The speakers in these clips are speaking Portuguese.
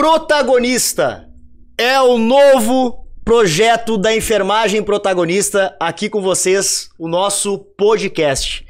protagonista. É o novo projeto da enfermagem protagonista aqui com vocês, o nosso podcast.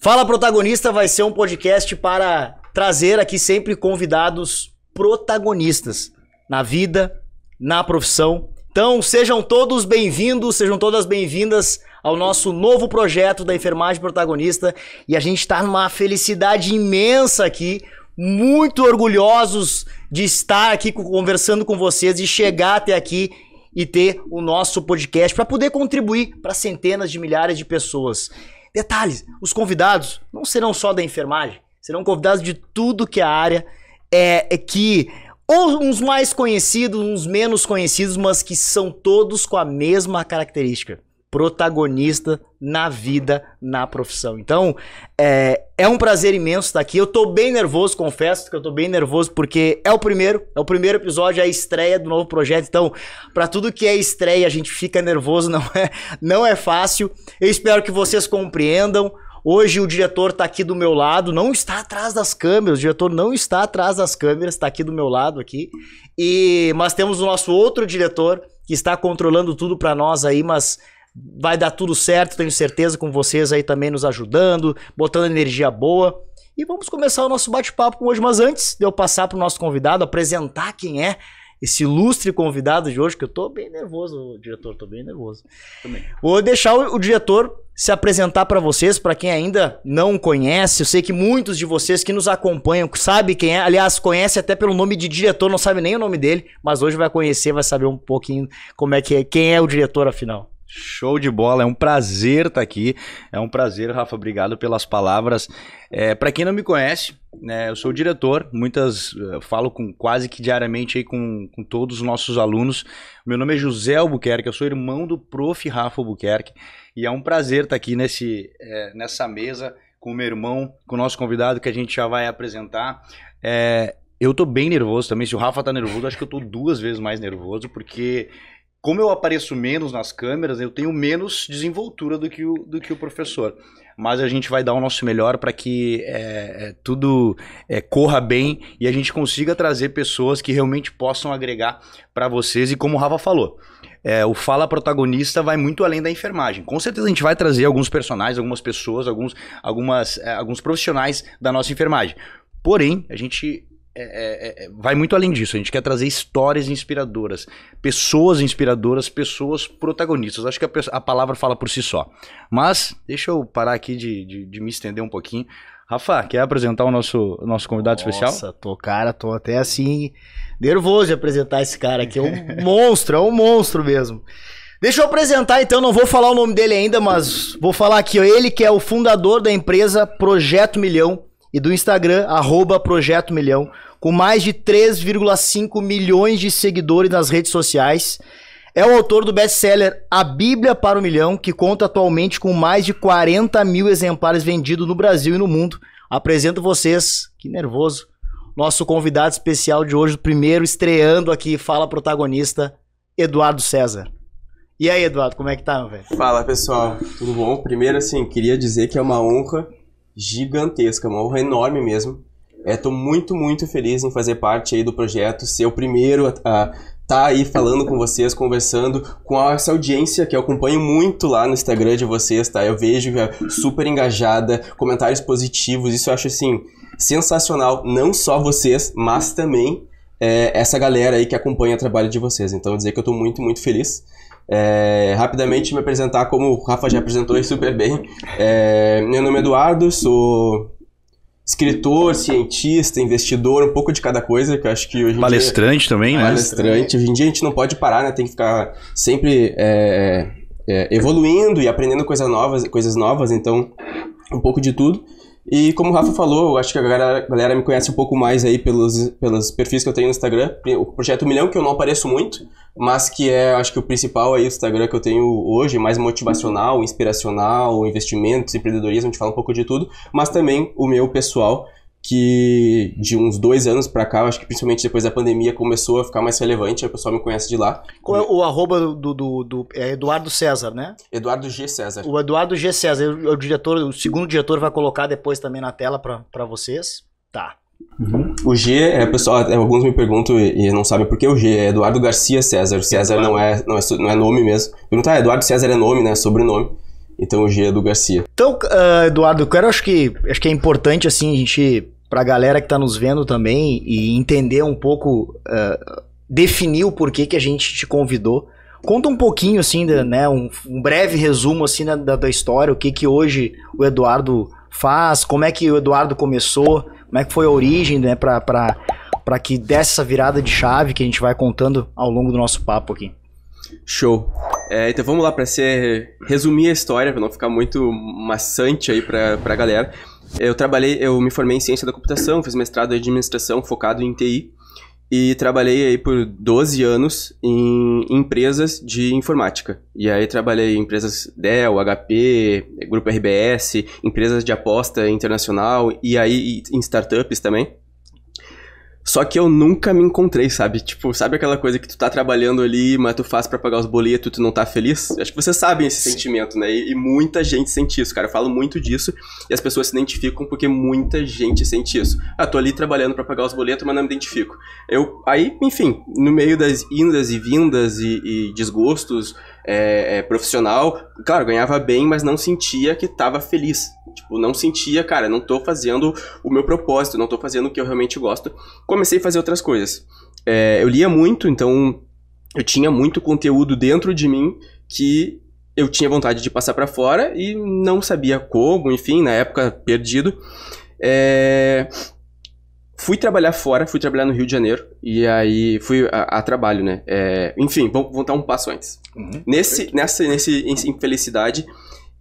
Fala Protagonista vai ser um podcast para trazer aqui sempre convidados protagonistas na vida, na profissão. Então, sejam todos bem-vindos, sejam todas bem-vindas ao nosso novo projeto da Enfermagem Protagonista. E a gente está numa felicidade imensa aqui, muito orgulhosos de estar aqui conversando com vocês e chegar até aqui e ter o nosso podcast para poder contribuir para centenas de milhares de pessoas. Detalhes: os convidados não serão só da enfermagem, serão convidados de tudo que a é área é, é que ou uns mais conhecidos, uns menos conhecidos, mas que são todos com a mesma característica protagonista na vida, na profissão. Então, é, é, um prazer imenso estar aqui. Eu tô bem nervoso, confesso que eu tô bem nervoso porque é o primeiro, é o primeiro episódio, é a estreia do novo projeto. Então, para tudo que é estreia, a gente fica nervoso, não é, não é fácil. Eu espero que vocês compreendam. Hoje o diretor está aqui do meu lado, não está atrás das câmeras, o diretor não está atrás das câmeras, está aqui do meu lado aqui. E mas temos o nosso outro diretor que está controlando tudo para nós aí, mas Vai dar tudo certo, tenho certeza, com vocês aí também nos ajudando, botando energia boa. E vamos começar o nosso bate-papo hoje, mas antes de eu passar para o nosso convidado, apresentar quem é esse ilustre convidado de hoje, que eu estou bem nervoso, diretor, estou bem nervoso. Também. Vou deixar o, o diretor se apresentar para vocês, para quem ainda não conhece. Eu sei que muitos de vocês que nos acompanham sabe quem é, aliás, conhece até pelo nome de diretor, não sabe nem o nome dele, mas hoje vai conhecer, vai saber um pouquinho como é que é, quem é o diretor afinal. Show de bola, é um prazer estar tá aqui. É um prazer, Rafa, obrigado pelas palavras. É, para quem não me conhece, né, eu sou diretor, muitas eh, falo com quase que diariamente aí com, com todos os nossos alunos. Meu nome é José Albuquerque, eu sou irmão do prof. Rafa Albuquerque e é um prazer estar tá aqui nesse, é, nessa mesa com o meu irmão, com o nosso convidado que a gente já vai apresentar. É, eu tô bem nervoso também. Se o Rafa tá nervoso, acho que eu tô duas vezes mais nervoso, porque como eu apareço menos nas câmeras, eu tenho menos desenvoltura do que o, do que o professor. Mas a gente vai dar o nosso melhor para que é, é, tudo é, corra bem e a gente consiga trazer pessoas que realmente possam agregar para vocês. E como o Rafa falou, é, o Fala Protagonista vai muito além da enfermagem. Com certeza a gente vai trazer alguns personagens, algumas pessoas, alguns, algumas, é, alguns profissionais da nossa enfermagem. Porém, a gente é é, é, é, vai muito além disso. A gente quer trazer histórias inspiradoras, pessoas inspiradoras, pessoas protagonistas. Acho que a, a palavra fala por si só. Mas deixa eu parar aqui de, de, de me estender um pouquinho. Rafa, quer apresentar o nosso, o nosso convidado Nossa, especial? Nossa, tô, cara, tô até assim nervoso de apresentar esse cara aqui. É um monstro, é um monstro mesmo. Deixa eu apresentar então, não vou falar o nome dele ainda, mas vou falar aqui. ele que é o fundador da empresa Projeto Milhão, e do Instagram, arroba Projeto Milhão, com mais de 3,5 milhões de seguidores nas redes sociais. É o autor do best-seller A Bíblia para o Milhão, que conta atualmente com mais de 40 mil exemplares vendidos no Brasil e no mundo. Apresento vocês, que nervoso, nosso convidado especial de hoje, o primeiro estreando aqui, fala protagonista, Eduardo César. E aí, Eduardo, como é que tá, meu velho? Fala, pessoal. Tudo bom? Primeiro, assim, queria dizer que é uma honra gigantesca, uma honra enorme mesmo. Estou é, muito, muito feliz em fazer parte aí do projeto, ser o primeiro a estar tá aí falando com vocês, conversando com essa audiência que eu acompanho muito lá no Instagram de vocês, tá? Eu vejo é super engajada, comentários positivos, isso eu acho assim sensacional, não só vocês, mas também é, essa galera aí que acompanha o trabalho de vocês. Então, dizer que eu estou muito, muito feliz. É, rapidamente me apresentar como o Rafa já apresentou super bem. É, meu nome é Eduardo, sou escritor, cientista, investidor, um pouco de cada coisa, que acho que hoje Palestrante dia, também, né? Palestrante. Hoje em dia a gente não pode parar, né? Tem que ficar sempre é, é evoluindo e aprendendo coisa novas, coisas novas, então um pouco de tudo. E como o Rafa falou, eu acho que a galera, a galera me conhece um pouco mais aí pelos, pelos perfis que eu tenho no Instagram. O Projeto Milhão, que eu não apareço muito, mas que é, acho que o principal aí, o Instagram que eu tenho hoje, mais motivacional, inspiracional, investimentos, empreendedorismo, a gente fala um pouco de tudo. Mas também o meu pessoal, que de uns dois anos pra cá, acho que principalmente depois da pandemia, começou a ficar mais relevante, o pessoal me conhece de lá. Qual é o arroba do, do, do é Eduardo César, né? Eduardo G. César. O Eduardo G. César, o, diretor, o segundo diretor vai colocar depois também na tela para vocês. Tá. Uhum. O G é, pessoal, é, alguns me perguntam e, e não sabem por que o G é Eduardo Garcia César. César não é, não é, não é nome mesmo. Perguntar, ah, Eduardo César é nome, né? Sobrenome. Então o G é do Garcia. Então, uh, Eduardo, eu quero, acho que acho que é importante assim a gente para a galera que está nos vendo também e entender um pouco, uh, definir o porquê que a gente te convidou. Conta um pouquinho, assim, né, um, um, breve resumo, assim, da, da, história, o que que hoje o Eduardo faz, como é que o Eduardo começou, como é que foi a origem, né, para que desse essa virada de chave que a gente vai contando ao longo do nosso papo aqui. Show. É, então vamos lá para ser resumir a história para não ficar muito maçante aí para a galera. Eu trabalhei, eu me formei em ciência da computação, fiz mestrado em administração focado em TI e trabalhei aí por 12 anos em empresas de informática. E aí trabalhei em empresas Dell, HP, Grupo RBS, empresas de aposta internacional e aí em startups também. Só que eu nunca me encontrei, sabe? Tipo, sabe aquela coisa que tu tá trabalhando ali, mas tu faz para pagar os boletos e tu não tá feliz? Acho que vocês sabem esse Sim. sentimento, né? E, e, muita gente sente isso, cara. Eu falo muito disso e as pessoas se identificam porque muita gente sente isso. Ah, tô ali trabalhando para pagar os boletos, mas não me identifico. Eu, aí, enfim, no meio das indas e vindas e, e desgostos, é, é, profissional, claro, ganhava bem, mas não sentia que estava feliz. Tipo, não sentia, cara, não tô fazendo o meu propósito, não tô fazendo o que eu realmente gosto. Comecei a fazer outras coisas. É, eu lia muito, então eu tinha muito conteúdo dentro de mim que eu tinha vontade de passar para fora e não sabia como, enfim, na época perdido. É, Fui trabalhar fora, fui trabalhar no Rio de Janeiro, e aí fui a, a trabalho, né? É, enfim, vou voltar um passo antes. Uhum, nesse, nessa, nesse infelicidade,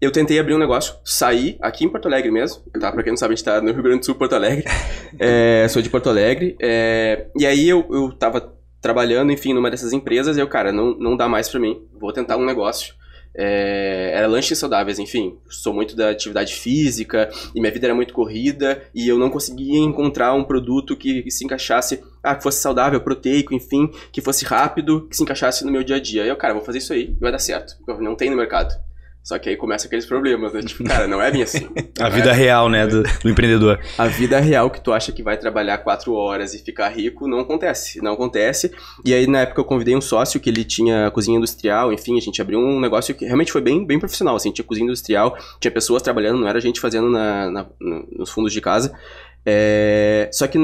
eu tentei abrir um negócio, saí aqui em Porto Alegre mesmo, tá? Pra quem não sabe, a gente tá no Rio Grande do Sul, Porto Alegre. É, sou de Porto Alegre. É, e aí eu, eu tava trabalhando, enfim, numa dessas empresas, e eu, cara, não, não dá mais pra mim, vou tentar um negócio. É, era lanches saudáveis, enfim. Sou muito da atividade física e minha vida era muito corrida e eu não conseguia encontrar um produto que, que se encaixasse, ah, que fosse saudável, proteico, enfim, que fosse rápido, que se encaixasse no meu dia a dia. E eu, cara, vou fazer isso aí, vai dar certo, não tem no mercado. Só que aí começa aqueles problemas, né? Tipo, cara, não é bem assim. a vida é... real, né, do, do, empreendedor. A vida real que tu acha que vai trabalhar quatro horas e ficar rico não acontece. Não acontece. E aí, na época, eu convidei um sócio que ele tinha cozinha industrial, enfim, a gente abriu um negócio que realmente foi bem, bem profissional, assim, tinha cozinha industrial, tinha pessoas trabalhando, não era gente fazendo na, na nos fundos de casa. É... Só que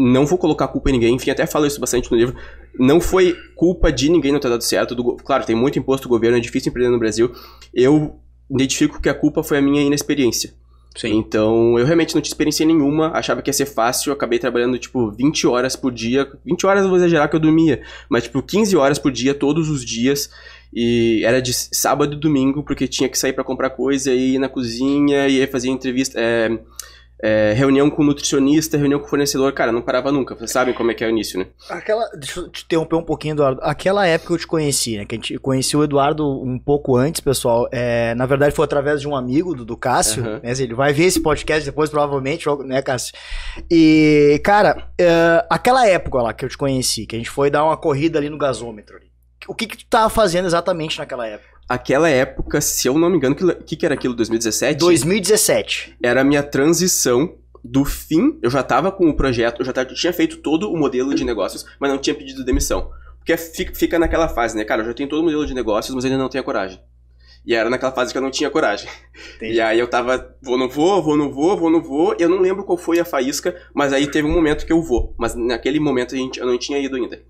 não vou colocar culpa em ninguém, enfim, até falo isso bastante no livro. Não foi culpa de ninguém não ter dado certo. Do, claro, tem muito imposto do governo, é difícil empreender no Brasil. Eu identifico que a culpa foi a minha inexperiência. Sim. Então, eu realmente não tinha experiência nenhuma, achava que ia ser fácil, acabei trabalhando, tipo, 20 horas por dia. 20 horas eu vou exagerar que eu dormia, mas, tipo, 15 horas por dia, todos os dias. E era de sábado e domingo, porque tinha que sair para comprar coisa, e ir na cozinha, e fazer entrevista. É é, reunião com nutricionista, reunião com fornecedor, cara, não parava nunca. Vocês sabem como é que é o início, né? Aquela, deixa eu te interromper um pouquinho, Eduardo. Aquela época eu te conheci, né? Que a gente conheceu o Eduardo um pouco antes, pessoal. É, na verdade, foi através de um amigo do, do Cássio. Uhum. Né? Ele vai ver esse podcast depois, provavelmente, né, Cássio? E, cara, é, aquela época lá que eu te conheci, que a gente foi dar uma corrida ali no gasômetro. O que, que tu tava fazendo exatamente naquela época? aquela época, se eu não me engano, o que, que era aquilo, 2017? 2017. Era a minha transição do fim, eu já tava com o projeto, eu já tava, tinha feito todo o modelo de negócios, mas não tinha pedido demissão. Porque fica naquela fase, né? Cara, eu já tenho todo o modelo de negócios, mas ainda não tenho a coragem. E era naquela fase que eu não tinha coragem. Entendi. E aí eu tava, vou, não vou, vou, não vou, vou, não vou. Eu não lembro qual foi a faísca, mas aí teve um momento que eu vou. Mas naquele momento a gente, eu não tinha ido ainda.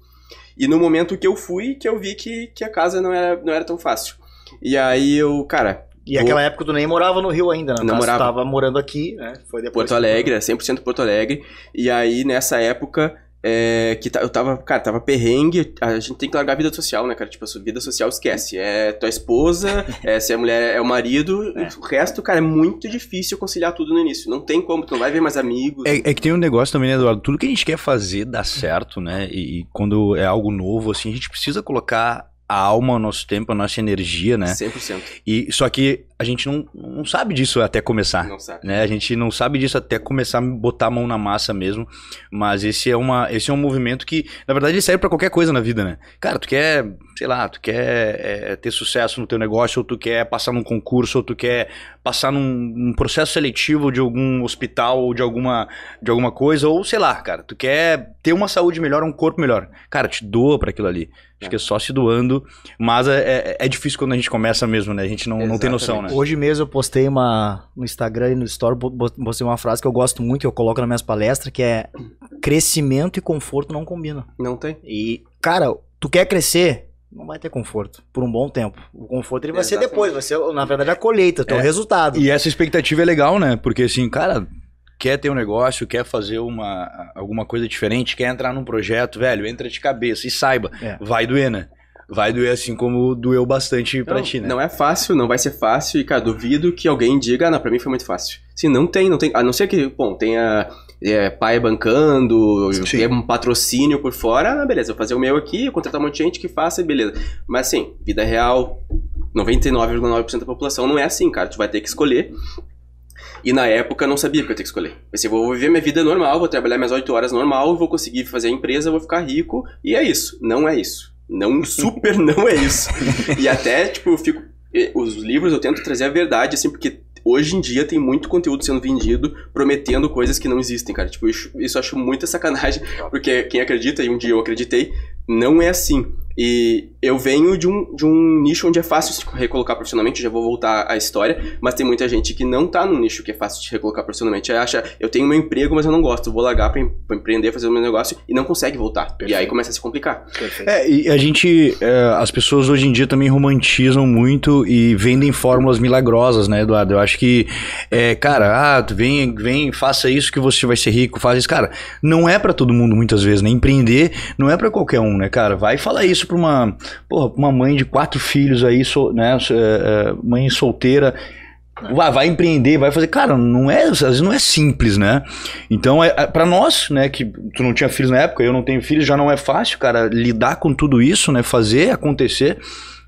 E no momento que eu fui, que eu vi que, que a casa não era, não era tão fácil. E aí eu, cara. E vou... aquela época tu nem morava no Rio ainda, né? Não morava. tava morando aqui, né? Foi depois. Porto Alegre, que... É, 100% Porto Alegre. E aí nessa época. É, que eu tava, cara, tava perrengue, a gente tem que largar a vida social, né, cara? Tipo, a vida social esquece. É tua esposa, é, se é mulher, é o marido. É. O resto, cara, é muito difícil conciliar tudo no início. Não tem como, tu não vai ver mais amigos. É, é que tem um negócio também, né, Eduardo? Tudo que a gente quer fazer dá certo, né? E, e, quando é algo novo, assim, a gente precisa colocar a alma, o nosso tempo, a nossa energia, né? 100%. E, só que a gente não, não sabe disso até começar. Não sabe. Né? A gente não sabe disso até começar a botar a mão na massa mesmo. Mas esse é, uma, esse é um movimento que, na verdade, ele serve para qualquer coisa na vida, né? Cara, tu quer, sei lá, tu quer é, ter sucesso no teu negócio, ou tu quer passar num concurso, ou tu quer passar num, num, processo seletivo de algum hospital ou de alguma, de alguma coisa, ou sei lá, cara, tu quer ter uma saúde melhor, um corpo melhor. Cara, te doa para aquilo ali. Acho é. que é só se doando, mas é, é, é, difícil quando a gente começa mesmo, né? A gente não, não tem noção, né? Hoje mesmo eu postei uma no Instagram e no Story, postei uma frase que eu gosto muito, que eu coloco nas minhas palestras, que é crescimento e conforto não combinam. Não tem. E, cara, tu quer crescer, não vai ter conforto por um bom tempo. O conforto ele vai Exatamente. ser depois, vai ser, na verdade, a colheita, é o resultado. E essa expectativa é legal, né? Porque assim, cara, quer ter um negócio, quer fazer uma, alguma coisa diferente, quer entrar num projeto, velho, entra de cabeça e saiba, é. vai doer, né? vai doer assim como doeu bastante então, pra ti, né? Não é fácil, não vai ser fácil, e cara, duvido que alguém diga, ah, não, pra mim foi muito fácil. Se não tem, não tem, a não ser que, bom, tenha é, pai bancando, tenha um patrocínio por fora, ah, beleza, vou fazer o meu aqui, contratar um monte de gente que faça, beleza. Mas assim, vida real, 99,9% da população não é assim, cara, tu vai ter que escolher. E na época eu não sabia que eu ia ter que escolher. Pensei, vou viver minha vida normal, vou trabalhar minhas 8 horas normal, vou conseguir fazer a empresa, vou ficar rico, e é isso. Não é isso. Não, super não é isso. e até, tipo, eu fico. Eh, os livros eu tento trazer a verdade, assim, porque hoje em dia tem muito conteúdo sendo vendido prometendo coisas que não existem, cara. Tipo, isso, isso eu acho muita sacanagem, porque quem acredita, e um dia eu acreditei, não é assim. E eu venho de um, de um nicho onde é fácil se recolocar profissionalmente, já vou voltar à história, mas tem muita gente que não tá num nicho que é fácil se recolocar profissionalmente. Aí acha, eu tenho meu emprego, mas eu não gosto, vou largar pra, em, empreender, fazer o meu negócio e não consegue voltar. Perfeito. E aí começa a se complicar. Perfeito. É, e a gente, é, as pessoas hoje em dia também romantizam muito e vendem fórmulas milagrosas, né, Eduardo? Eu acho que, é, cara, ah, vem, vem, faça isso que você vai ser rico, faz isso. Cara, não é para todo mundo muitas vezes, né? Empreender não é para qualquer um, né, cara? Vai falar isso pra uma, uma mãe de quatro filhos aí, so, né? É, é, mãe solteira. Vai, vai, empreender, vai fazer. Cara, não é, às vezes não é simples, né? Então, é, é para nós, né, que tu não tinha filhos na época, eu não tenho filhos, já não é fácil, cara, lidar com tudo isso, né, fazer acontecer.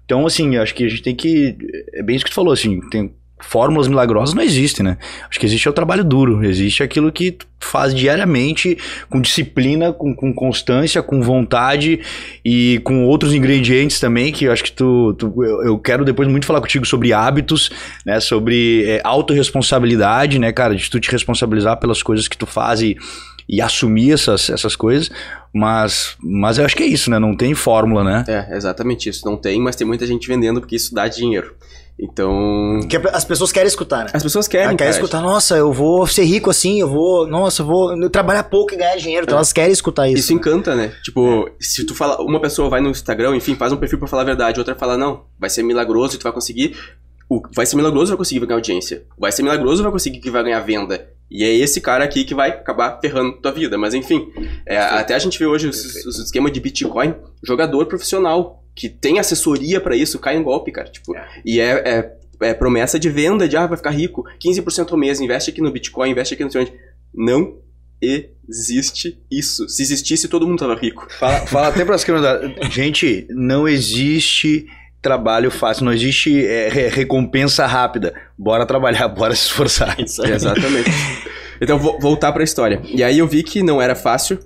Então, assim, acho que a gente tem que. É bem isso que tu falou, assim, tem, fórmulas milagrosas não existem, né? Acho que existe é o trabalho duro, existe aquilo que tu faz diariamente, com disciplina, com, com constância, com vontade e com outros ingredientes também, que eu acho que tu, tu eu, eu, quero depois muito falar contigo sobre hábitos, né? Sobre é, autorresponsabilidade, né, cara? De tu te responsabilizar pelas coisas que tu faz e, e assumir essas, essas coisas, mas, mas eu acho que é isso, né? Não tem fórmula, né? É, exatamente isso. Não tem, mas tem muita gente vendendo porque isso dá dinheiro. Então. Que é as pessoas querem escutar, né? As pessoas querem. Elas ah, querem escutar, nossa, eu vou ser rico assim, eu vou. Nossa, eu vou trabalhar pouco e ganhar dinheiro. Então é. elas querem escutar isso. Isso encanta, né? Tipo, se tu fala. Uma pessoa vai no Instagram, enfim, faz um perfil para falar a verdade, outra fala, não, vai ser milagroso, tu vai conseguir. vai ser milagroso, vai conseguir ganhar audiência. Vai ser milagroso, vai conseguir que vai ganhar venda. E é esse cara aqui que vai acabar ferrando tua vida. Mas enfim, é, até a gente vê hoje os, os esquemas de Bitcoin, jogador profissional que tem assessoria para isso cai em golpe, cara. Tipo, é. E é, é, é, promessa de venda de, ah, vai ficar rico, 15% ao mês, investe aqui no Bitcoin, investe aqui no Bitcoin. Não existe isso. Se existisse, todo mundo tava rico. Fala, fala até para as crianças. Gente, não existe trabalho fácil, não existe é, recompensa rápida. Bora trabalhar, bora se esforçar. Exatamente. Então, vou voltar para a história. E aí eu vi que não era fácil,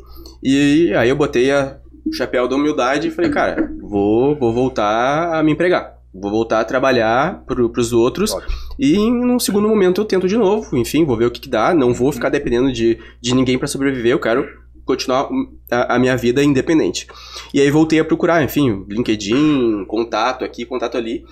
e aí eu botei a o chapéu da humildade e falei, cara, vou, vou voltar a me empregar. Vou voltar a trabalhar pro, pros outros. Ótimo. E em um segundo momento eu tento de novo. Enfim, vou ver o que, que dá. Não vou ficar dependendo de, de ninguém para sobreviver. Eu quero continuar a, a, minha vida independente. E aí voltei a procurar, enfim, LinkedIn, contato aqui, contato ali.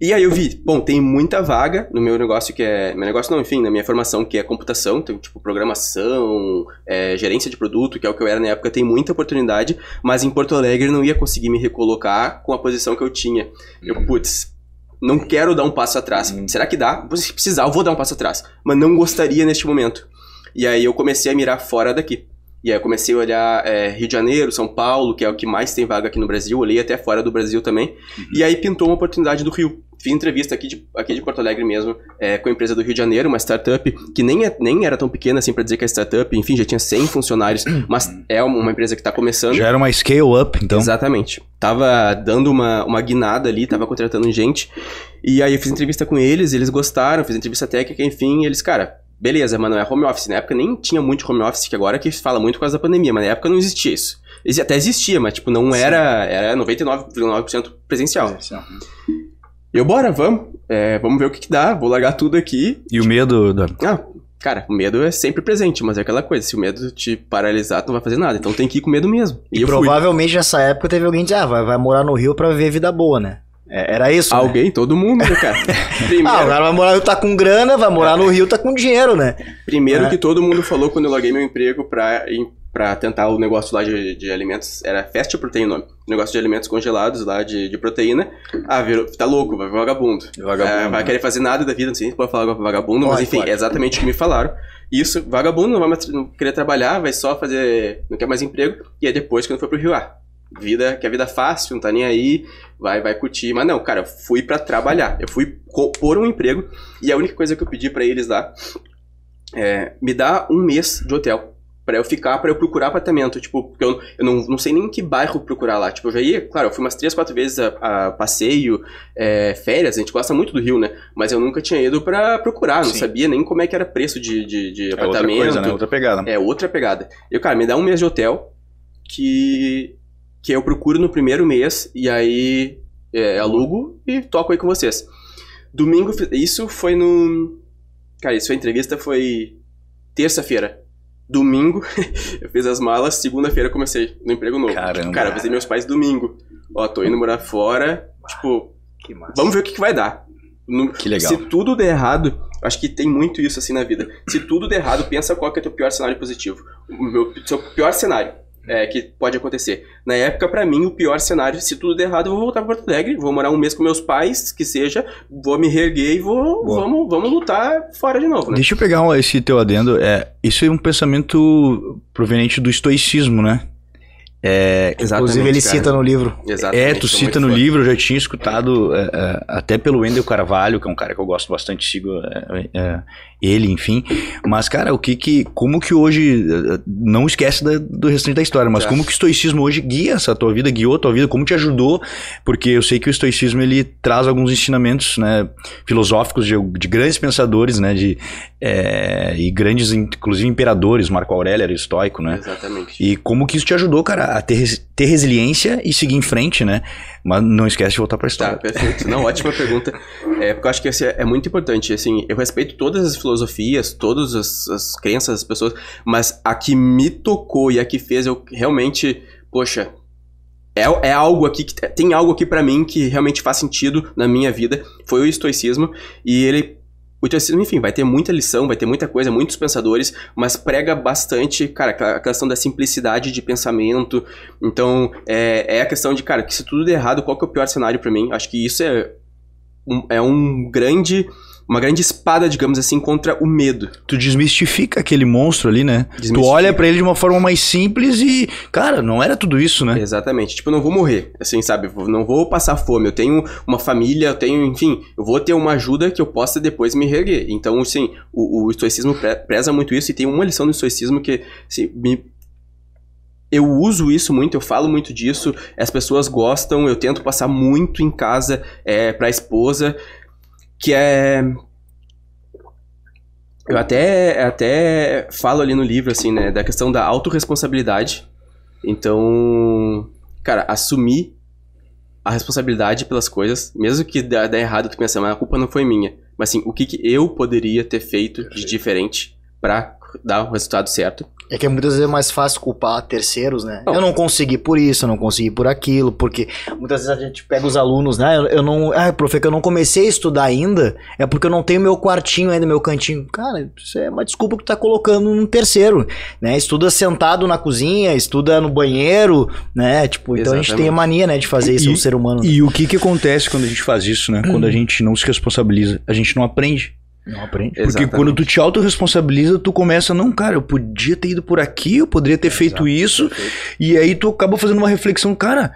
E aí eu vi, bom, tem muita vaga no meu negócio que é. Meu negócio não, enfim, na minha formação que é computação, tem então, tipo programação, é, gerência de produto, que é o que eu era na época, tem muita oportunidade, mas em Porto Alegre não ia conseguir me recolocar com a posição que eu tinha. Eu, uhum. putz, não quero dar um passo atrás. Uhum. Será que dá? Se precisar, eu vou dar um passo atrás. Mas não gostaria neste momento. E aí eu comecei a mirar fora daqui. E aí eu comecei a olhar é, Rio de Janeiro, São Paulo, que é o que mais tem vaga aqui no Brasil, olhei até fora do Brasil também. Uhum. E aí pintou uma oportunidade do Rio. Fiz entrevista aqui de, aqui de Porto Alegre mesmo, é, com a empresa do Rio de Janeiro, uma startup que nem, é, nem era tão pequena assim para dizer que é startup, enfim, já tinha 100 funcionários, uhum. mas é uma empresa que está começando. Já era uma scale-up, então. Exatamente. Tava dando uma, uma guinada ali, tava contratando gente. E aí eu fiz entrevista com eles, eles gostaram, fiz entrevista técnica, enfim, eles, cara, beleza, mas não é home office. Na época nem tinha muito home office, que agora é que fala muito por causa da pandemia, mas na época não existia isso. Até existia, mas tipo, não Sim. era. Era 99,9% presencial. presencial. Né? Eu, bora, vamos. É, vamos ver o que, que, dá, vou largar tudo aqui. E o medo, Dan? Ah, cara, o medo é sempre presente, mas é aquela coisa, se o medo te paralisar, tu não vai fazer nada, então tem que ir com medo mesmo. E, e provavelmente fui. nessa época teve alguém que ah, vai, vai morar no Rio para viver vida boa, né? É, era isso? Né? Alguém, né? todo mundo, né, cara. Primeiro... ah, o cara vai morar, tá com grana, vai morar no Rio, tá com dinheiro, né? Primeiro é. que todo mundo falou quando eu larguei meu emprego pra, pra tentar o negócio lá de, de alimentos, era Fast Protein o nome. Negócio de alimentos congelados lá, de, de proteína. Ah, virou, tá louco, vai vagabundo. vagabundo é, vai né? querer fazer nada da vida, não sei se pode falar vagabundo, mas enfim, é exatamente o que me falaram isso, vagabundo, não vai mais não querer trabalhar, vai só fazer, não quer mais emprego, e é depois quando foi pro Rio A vida, que a vida é fácil, não tá nem aí, vai, vai curtir. Mas não, cara, eu fui para trabalhar. Eu fui por um emprego e a única coisa que eu pedi para eles lá é me dá um mês de hotel para eu ficar, para eu procurar apartamento, tipo, porque eu, eu não, não sei nem em que bairro procurar lá, tipo, eu já ia, claro, eu fui umas três, quatro vezes a, a passeio, é, férias, a gente gosta muito do Rio, né, mas eu nunca tinha ido para procurar, não Sim. sabia nem como é que era preço de, de, de apartamento. É outra coisa, né, outra pegada. É, outra pegada. Eu, cara, me dá um mês de hotel que que eu procuro no primeiro mês e aí é, alugo e toco aí com vocês. Domingo, isso foi no. Cara, isso foi entrevista, foi terça-feira. Domingo, eu fiz as malas, segunda-feira comecei no emprego novo. Caramba. Cara, avisei meus pais domingo. Ó, tô indo morar fora. Tipo, vamos ver o que, que vai dar. No, que legal. Se tudo der errado, acho que tem muito isso assim na vida. Se tudo der errado, pensa qual que é o teu pior cenário positivo. O meu, seu pior cenário é, que pode acontecer. Na época, para mim, o pior cenário, se tudo der errado, eu vou voltar para Porto Alegre, vou morar um mês com meus pais, que seja, vou me reerguer e vou, vamos, vamos lutar fora de novo. Né? Deixa eu pegar esse teu adendo. É, isso é um pensamento proveniente do estoicismo, né? É, Inclusive, ele cara. cita no livro. Exatamente, é, tu cita no livro, eu já tinha escutado é, é, até pelo Wendel Carvalho, que é um cara que eu gosto bastante, sigo é, é ele, enfim. Mas, cara, o que que. Como que hoje. É, é, não esquece da, do restante da história, mas tá. como que o estoicismo hoje guia essa tua vida, guiou a tua vida, como te ajudou? Porque eu sei que o estoicismo ele traz alguns ensinamentos né, filosóficos de, de grandes pensadores, né? De, e grandes, inclusive, imperadores, Marco Aurélio era estoico, né? Exatamente. E como que isso te ajudou, cara? a ter, ter resiliência e seguir em frente, né? Mas não esquece de voltar para a história. Tá, perfeito. Não, ótima pergunta. É, porque eu acho que esse é, é muito importante. Assim, eu respeito todas as filosofias, todas as, as crenças das pessoas, mas a que me tocou e a que fez eu realmente, poxa, é, é, algo aqui que é, tem algo aqui para mim que realmente faz sentido na minha vida foi o estoicismo e ele o estoicismo, enfim, vai ter muita lição, vai ter muita coisa, muitos pensadores, mas prega bastante, cara, a questão da simplicidade de pensamento. Então, é, é a questão de, cara, que se tudo der errado, qual que é o pior cenário para mim? Acho que isso é um, é um grande uma grande espada, digamos assim, contra o medo. Tu desmistifica aquele monstro ali, né? Tu olha para ele de uma forma mais simples e, cara, não era tudo isso, né? Exatamente. Tipo, eu não vou morrer, assim, sabe? não vou passar fome. Eu tenho uma família, eu tenho, enfim, eu vou ter uma ajuda que eu possa depois me reerguer. Então, assim, o, o estoicismo preza muito isso e tem uma lição do estoicismo que assim, me eu uso isso muito, eu falo muito disso, as pessoas gostam, eu tento passar muito em casa é, eh, para a esposa que é eu até até falo ali no livro assim, né, da questão da autorresponsabilidade. Então, cara, assumir a responsabilidade pelas coisas, mesmo que dê, dê errado, tu pensa, mas a culpa não foi minha. Mas assim, o que, que eu poderia ter feito de diferente para dar o resultado certo? É que muitas vezes é mais fácil culpar terceiros, né? Não. Eu não consegui por isso, eu não consegui por aquilo, porque muitas vezes a gente pega os alunos, né? Eu, eu não. Ah, profe, que eu não comecei a estudar ainda, é porque eu não tenho meu quartinho ainda, meu cantinho. Cara, isso é uma desculpa que tu tá colocando num terceiro, né? Estuda sentado na cozinha, estuda no banheiro, né? Tipo, então Exatamente. a gente tem a mania, né, de fazer isso e, um ser humano. Né? E o que que acontece quando a gente faz isso, né? Quando a gente não se responsabiliza, a gente não aprende. Não aprende. Porque Exatamente. quando tu te autorresponsabiliza, tu começa, não, cara, eu podia ter ido por aqui, eu poderia ter Exato. feito isso. Perfeito. E aí tu acaba fazendo uma reflexão, cara,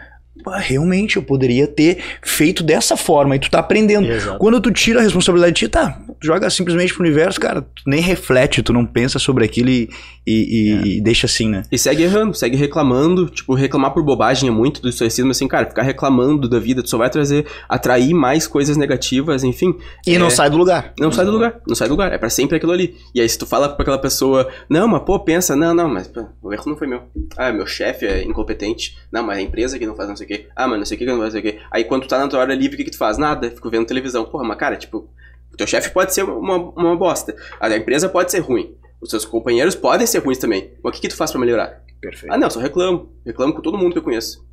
realmente eu poderia ter feito dessa forma e tu tá aprendendo. Exato. Quando tu tira a responsabilidade de ti, tá, joga simplesmente pro universo, cara, tu nem reflete, tu não pensa sobre aquilo e, e, é. e deixa assim, né? E segue errando, segue reclamando, tipo, reclamar por bobagem é muito do mas assim, cara, ficar reclamando da vida, tu só vai trazer, atrair mais coisas negativas, enfim. E é... não sai do lugar. Não, não sai do lugar, não sai do lugar, é para sempre aquilo ali. E aí se tu fala pra aquela pessoa, não, mas pô, pensa, não, não, mas pô, o erro não foi meu. Ah, meu chefe é incompetente, não, mas é a empresa que não faz não sei o quê. Ah, mas não sei o que, não sei o que. Aí quando tu tá na tua hora livre, o que, que tu faz? Nada, fico vendo televisão. Porra, mas cara, tipo, o teu chefe pode ser uma, uma bosta. A empresa pode ser ruim. Os seus companheiros podem ser ruins também. Mas o que, que tu faz para melhorar? Perfeito. Ah, não, só reclamo. Reclamo com todo mundo que eu conheço.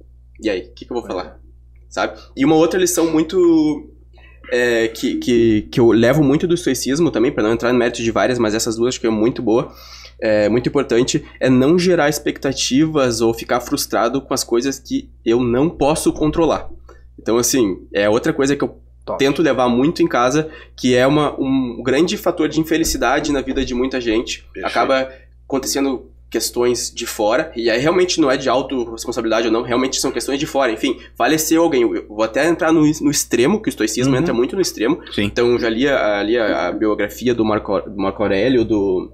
E aí, o que, que eu vou é. falar? Sabe? E uma outra lição muito. É, que, que, que eu levo muito do estoicismo também, para não entrar no mérito de várias, mas essas duas acho que é muito boa é muito importante é não gerar expectativas ou ficar frustrado com as coisas que eu não posso controlar. Então, assim, é outra coisa que eu Top. tento levar muito em casa, que é uma, um grande fator de infelicidade na vida de muita gente. Perfeito. Acaba acontecendo questões de fora, e aí realmente não é de autorresponsabilidade ou não, realmente são questões de fora. Enfim, faleceu alguém, eu vou até entrar no, no extremo, que o estoicismo uhum. entra muito no extremo. Sim. Então, já li, a, li a, a biografia do Marco, do Marco Aurélio, do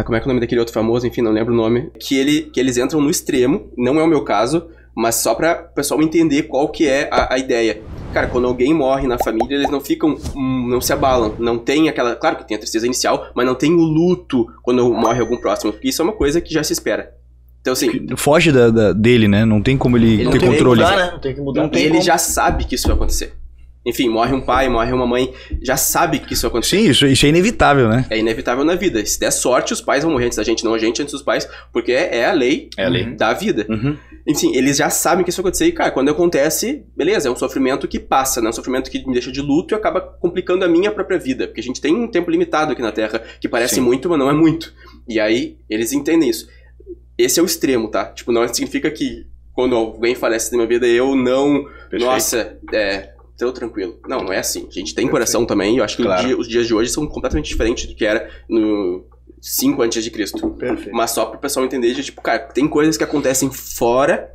ah, como é que é o nome daquele outro famoso? Enfim, não lembro o nome. Que, ele, que eles entram no extremo, não é o meu caso, mas só para o pessoal entender qual que é a, a, ideia. Cara, quando alguém morre na família, eles não ficam, hum, não se abalam, não tem aquela, claro que tem a tristeza inicial, mas não tem o luto quando morre algum próximo, porque isso é uma coisa que já se espera. Então, assim, Foge da, da, dele, né? Não tem como ele, ele ter controle. Mudar, né? Não tem que mudar. Não tem ele como... já sabe que isso vai acontecer enfim, morre um pai, morre uma mãe, já sabe que isso acontece. Sim, isso, isso é inevitável, né? É inevitável na vida. Se der sorte, os pais vão morrer antes da gente, não a gente antes dos pais, porque é a lei, é a lei. da vida. Uhum. Enfim, eles já sabem que isso acontecer e, cara, quando acontece, beleza, é um sofrimento que passa, né? Um sofrimento que me deixa de luto e acaba complicando a minha própria vida, porque a gente tem um tempo limitado aqui na Terra, que parece Sim. muito, mas não é muito. E aí, eles entendem isso. Esse é o extremo, tá? Tipo, não significa que quando alguém falece na minha vida, eu não. Perfeito. Nossa, é, Tô então, tranquilo. Não, não é assim. A gente tem Perfeito. coração também, eu acho que claro. dia, os dias de hoje são completamente diferentes do que era no 5 antes de Cristo. Perfeito. Mas só pro pessoal entender, de, tipo, cara, tem coisas que acontecem fora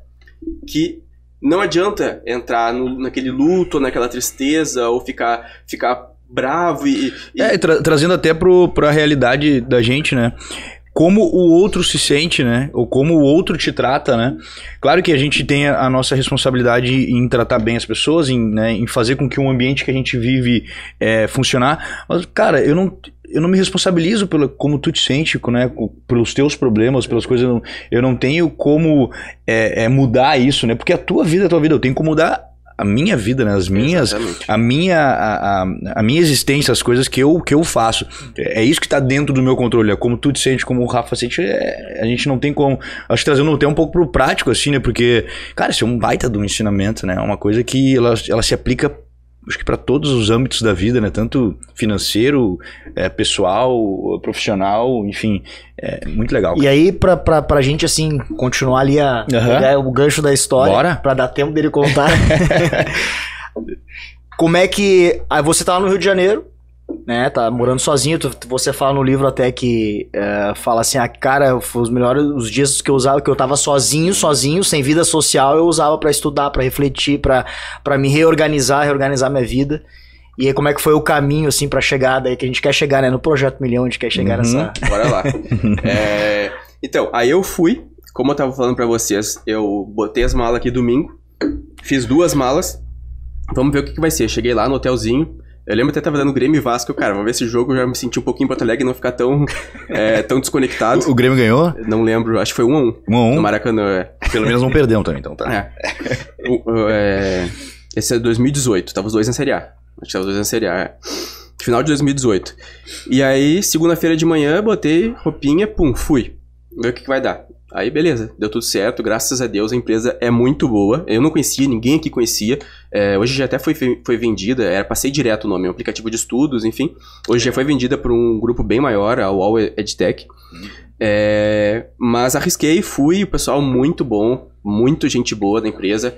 que não adianta entrar no, naquele luto, naquela tristeza, ou ficar, ficar bravo e. e... É, tra trazendo até pro, pra realidade da gente, né? como o outro se sente, né? Ou como o outro te trata, né? Claro que a gente tem a, nossa responsabilidade em tratar bem as pessoas, em, né, em fazer com que o ambiente que a gente vive é, funcionar. Mas, cara, eu não eu não me responsabilizo pelo como tu te sente, né? Pelos teus problemas, pelas coisas. Eu não, eu não tenho como é, é, mudar isso, né? Porque a tua vida é a tua vida. Eu tenho como mudar a minha vida, né? As minhas, a minha, a, a, a, minha existência, as coisas que eu, que eu faço. É, é isso que está dentro do meu controle. É como tu te sente, como o Rafa sente. É, a gente não tem como. Acho que trazendo até um pouco para o prático, assim, né? Porque, cara, isso é um baita do ensinamento, né? É uma coisa que ela, ela se aplica acho que para todos os âmbitos da vida, né? Tanto financeiro, é, pessoal, profissional, enfim, é muito legal. E aí, pra, pra, pra gente, assim, continuar ali a, uhum. o gancho da história, Bora? pra dar tempo dele contar. Como é que. Aí ah, você tava tá no Rio de Janeiro, né? Tá morando sozinho. Tu, você fala no livro até que uh, fala assim, a ah, cara, os melhores os dias que eu usava, que eu tava sozinho, sozinho, sem vida social, eu usava para estudar, para refletir, para me reorganizar, reorganizar minha vida. E aí, como é que foi o caminho, assim, pra chegar daí que a gente quer chegar, né? No Projeto Milhão, a gente quer chegar uhum, nessa. Bora lá. é, então, aí eu fui, como eu tava falando para vocês, eu botei as malas aqui domingo, fiz duas malas. Vamos ver o que, que vai ser. Cheguei lá no hotelzinho, eu lembro até tava dando Grêmio e Vasco, cara, vamos ver esse jogo, eu já me senti um pouquinho em Porto Alegre e não ficar tão, é, tão desconectado. O, o Grêmio ganhou? Não lembro, acho que foi 1x1. Um 1x1? Um. um. No Maracanã, é. Pelo menos não perdemos então, também, então, tá? É. O, é. Esse é 2018, tava os dois na Série A. Acho que tava os dois na Série A, é. Final de 2018. E aí, segunda-feira de manhã, botei roupinha, pum, fui. Ver o que, que vai dar. Aí beleza, deu tudo certo, graças a Deus a empresa é muito boa. Eu não conhecia, ninguém aqui conhecia. É, hoje já até foi, foi vendida, era passei direto o nome, é um aplicativo de estudos, enfim. Hoje já foi vendida por um grupo bem maior, a Wall EdTech. É, mas arrisquei, fui, o pessoal muito bom, muito gente boa da empresa.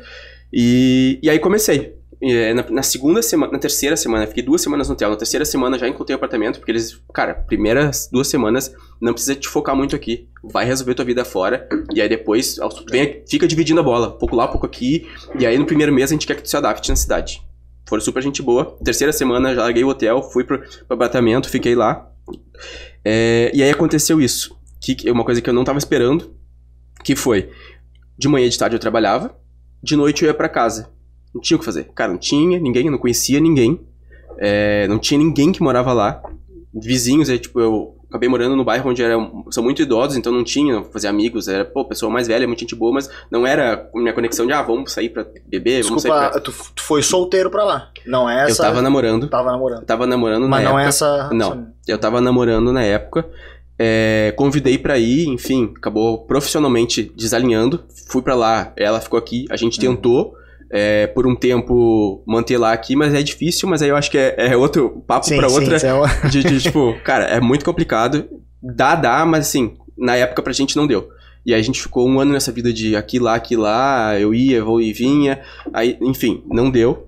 E, e aí comecei. É, na, na, segunda semana, na terceira semana, fiquei duas semanas no hotel. Na terceira semana já encontrei o apartamento, porque eles, cara, primeiras duas semanas não precisa te focar muito aqui. Vai resolver tua vida fora. E aí depois vem, fica dividindo a bola. pouco lá, pouco aqui. E aí no primeiro mês a gente quer que tu se adapte na cidade. Foram super gente boa. Terceira semana já larguei o hotel, fui pro, pro apartamento, fiquei lá. É, e aí aconteceu isso. Que, uma coisa que eu não tava esperando. Que foi. De manhã e de tarde eu trabalhava. De noite eu ia para casa. Não tinha o que fazer. Cara, não tinha ninguém, eu não conhecia ninguém. É, não tinha ninguém que morava lá. Vizinhos, é tipo, eu acabei morando no bairro onde era, são muito idosos, então não tinha, fazer amigos, era, pô, pessoa mais velha, muita gente boa, mas não era minha conexão de, ah, vamos sair pra beber, Desculpa, vamos sair pra... Tu, tu foi solteiro pra lá, não é essa... Eu tava namorando. Tava namorando. tava namorando mas na não é época... Mas não é essa... Não, eu tava namorando na época, é, convidei pra ir, enfim, acabou profissionalmente desalinhando, fui pra lá, ela ficou aqui, a gente uhum. tentou é, por um tempo manter lá aqui, mas é difícil, mas aí eu acho que é, é outro papo para outra. Sim, é de, de, tipo, cara, é muito complicado. Dá, dá, mas assim, na época pra gente não deu. E aí a gente ficou um ano nessa vida de aqui, lá, aqui, lá, eu ia, vou e vinha. Aí, enfim, não deu.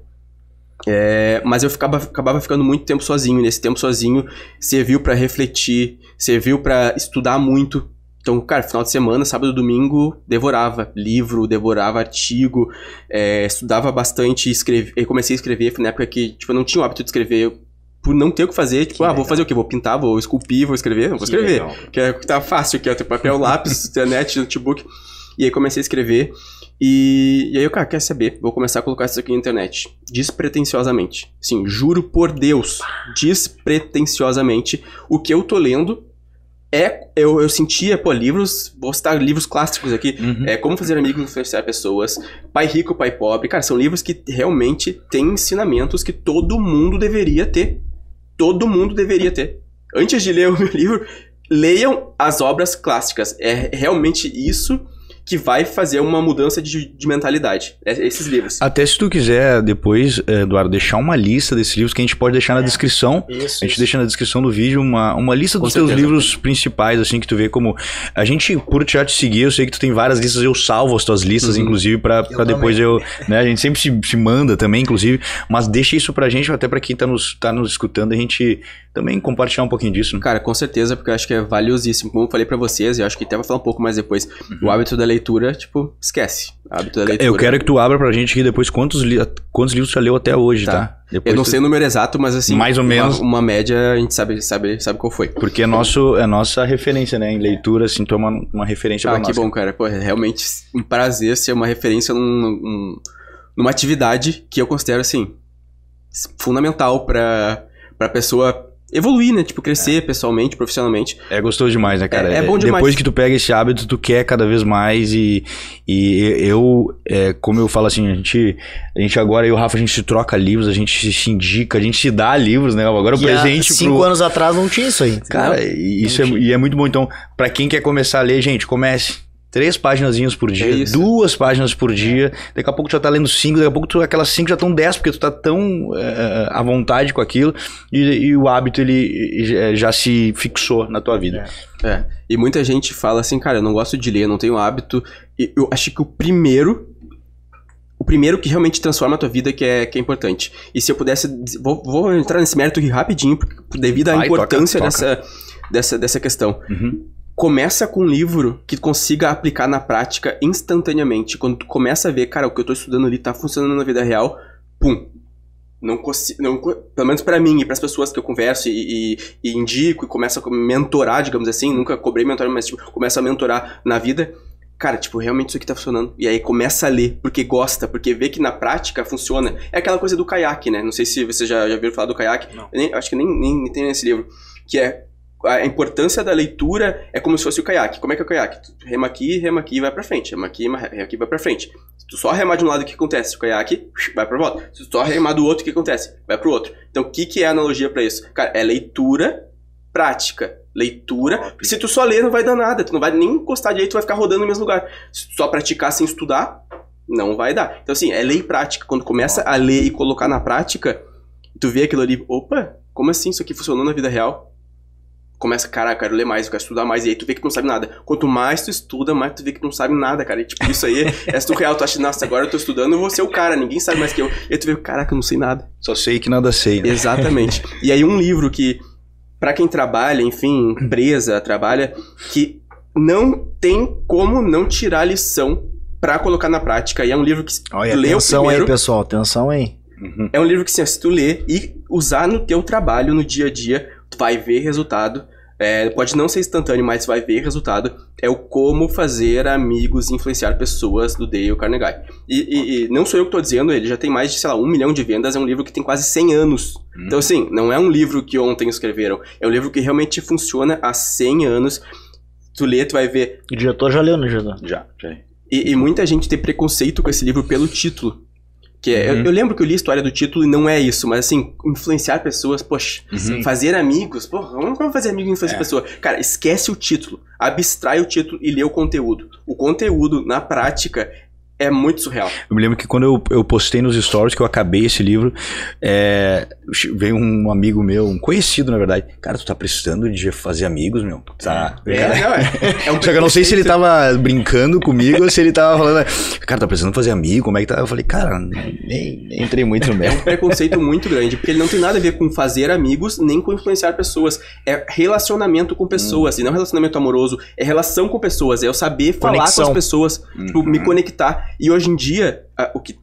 É, mas eu ficava, acabava ficando muito tempo sozinho. Nesse tempo sozinho, serviu para refletir, serviu para estudar muito, então, cara, final de semana, sábado, domingo, devorava livro, devorava artigo, é, estudava bastante, escrevi. comecei a escrever, foi na época que, tipo, eu não tinha o hábito de escrever, por não ter o que fazer, tipo, que ah, legal. vou fazer o quê? Vou pintar, vou esculpir, vou escrever? vou que escrever, legal. que é, tá fácil, ó, tem papel, lápis, internet, notebook, e aí comecei a escrever, e, e aí eu, cara, quer saber, vou começar a colocar isso aqui na internet, despretensiosamente, sim, juro por Deus, despretensiosamente, o que eu tô lendo é, eu, eu sentia, pô, livros, vou citar livros clássicos aqui, uhum. é Como Fazer Amigos e Influenciar Pessoas, Pai Rico, Pai Pobre, cara, são livros que realmente têm ensinamentos que todo mundo deveria ter. Todo mundo deveria ter. Antes de ler o meu livro, leiam as obras clássicas. É realmente isso que vai fazer uma mudança de, de mentalidade. É, esses livros. Até se tu quiser depois, eh, Eduardo, deixar uma lista desses livros que a gente pode deixar na é. descrição. Isso, a gente isso. deixa na descrição do vídeo uma, uma lista dos Com teus certeza. livros principais, assim, que tu vê como. A gente, por já te seguir, eu sei que tu tem várias listas, eu salvo as tuas listas, uhum. inclusive, para depois eu. Né, a gente sempre se, se manda também, inclusive. Mas deixa isso pra gente, até pra quem tá nos, tá nos escutando, a gente também compartilhar um pouquinho disso. Né? Cara, com certeza, porque eu acho que é valiosíssimo. Como eu falei para vocês, e acho que até vou falar um pouco mais depois, uhum. o hábito da leitura, tipo, esquece. Hábito da leitura. Eu quero que tu abra pra gente aqui depois quantos, li quantos livros você leu até hoje, tá? tá? Depois eu não tu... sei o número exato, mas assim. Mais ou uma, menos. Uma, média, a gente sabe, sabe, sabe qual foi. Porque é, nosso, é nossa referência, né? Em leitura, assim, tu é uma, uma referência ah, pra nós. Ah, que bom, cara. Pô, é realmente um prazer ser uma referência num, num, numa atividade que eu considero, assim, fundamental pra, pra pessoa evoluir, né? Tipo, crescer é. pessoalmente, profissionalmente. É gostoso demais, né, cara? É, é bom demais. Depois que tu pega esse hábito, tu quer cada vez mais e, e eu, é, como eu falo assim, a gente, a gente agora, eu e o Rafa, a gente se troca livros, a gente se indica, a gente se dá livros, né? Agora o presente cinco pro... anos atrás não tinha isso aí. Cara, isso é, e é muito bom. Então, para quem quer começar a ler, gente, comece três páginas por dia, é duas páginas por dia, daqui a pouco tu já tá lendo cinco, daqui a pouco tu, aquelas cinco já estão dez, porque tu tá tão é, à vontade com aquilo e, e, o hábito ele eh, já se fixou na tua vida. É. é. E muita gente fala assim, cara, eu não gosto de ler, eu não tenho hábito. E eu acho que o primeiro o primeiro que realmente transforma a tua vida que é, que é importante. E se eu pudesse. Vou, vou entrar nesse mérito aqui rapidinho, devido à Vai, importância toca, toca. Dessa, dessa, dessa questão. Uhum começa com um livro que consiga aplicar na prática instantaneamente. Quando tu começa a ver, cara, o que eu tô estudando ali tá funcionando na vida real, pum. Não consigo, não, pelo menos para mim e para as pessoas que eu converso e, e, e, indico e começo a mentorar, digamos assim, nunca cobrei mentor mas tipo, começo a mentorar na vida. Cara, tipo, realmente isso aqui tá funcionando. E aí começa a ler, porque gosta, porque vê que na prática funciona. É aquela coisa do caiaque, né? Não sei se você já, já viu falar do caiaque. Nem, acho que nem, nem, nem tem nesse livro. Que é a importância da leitura é como se fosse o caiaque. Como é que é o caiaque? Tu rema aqui, rema aqui e vai pra frente. Rema aqui, rema aqui vai pra frente. Se tu só remar de um lado, o que acontece? O caiaque vai pra volta. Se tu só remar do outro, o que acontece? Vai pro outro. Então, o que, que é a analogia para isso? Cara, é leitura prática. Leitura. Se tu só ler, não vai dar nada. Tu não vai nem encostar direito, tu vai ficar rodando no mesmo lugar. Se tu só praticar sem estudar, não vai dar. Então, assim, é lei prática. Quando começa a ler e colocar na prática, tu vê aquilo ali, opa, como assim isso aqui funcionou na vida real? começa, cara, eu quero ler mais, eu quero estudar mais, e aí tu vê que tu não sabe nada. Quanto mais tu estuda, mais tu vê que tu não sabe nada, cara. E, tipo, isso aí é, é surreal. Tu acha, nossa, agora eu tô estudando, eu vou ser o cara, ninguém sabe mais que eu. E aí tu vê, caraca, eu não sei nada. Só sei que nada sei, né? Exatamente. E aí um livro que, para quem trabalha, enfim, empresa, trabalha, que não tem como não tirar lição para colocar na prática. E é um livro que Olha, lê atenção o primeiro... aí, pessoal, atenção aí. Uhum. É um livro que, assim, se tu ler e usar no teu trabalho, no dia a dia, vai ver resultado. É, pode não ser instantâneo, mas vai ver resultado. É o como fazer amigos influenciar pessoas do Dale Carnegie. E, e, e, não sou eu que estou dizendo, ele já tem mais de, sei lá, um milhão de vendas. É um livro que tem quase 100 anos. Hum. Então, assim, não é um livro que ontem escreveram. É um livro que realmente funciona há 100 anos. Tu lê, tu vai ver. O diretor já leu, né, Já, já. E, e muita gente tem preconceito com esse livro pelo título. Que uhum. eu, eu, lembro que eu li a história do título e não é isso, mas assim, influenciar pessoas, poxa, uhum. fazer amigos, porra, como fazer amigo e influenciar é. pessoa? Cara, esquece o título, abstrai o título e lê o conteúdo. O conteúdo, na prática, é muito surreal. Eu me lembro que quando eu, eu postei nos stories que eu acabei esse livro, é, veio um amigo meu, um conhecido na verdade. Cara, tu tá precisando de fazer amigos, meu. Tá. É, cara, não, é, é um Só que eu não sei se ele tava brincando comigo ou se ele tava falando, cara, tá precisando fazer amigo, como é que tá? Eu falei, cara, nem, nem entrei muito no é meu. É um preconceito muito grande, porque ele não tem nada a ver com fazer amigos nem com influenciar pessoas. É relacionamento com pessoas, hum. e não é relacionamento amoroso, é relação com pessoas, é eu saber Conexão. falar com as pessoas, uhum. Tipo, me conectar. E hoje em dia, a, o que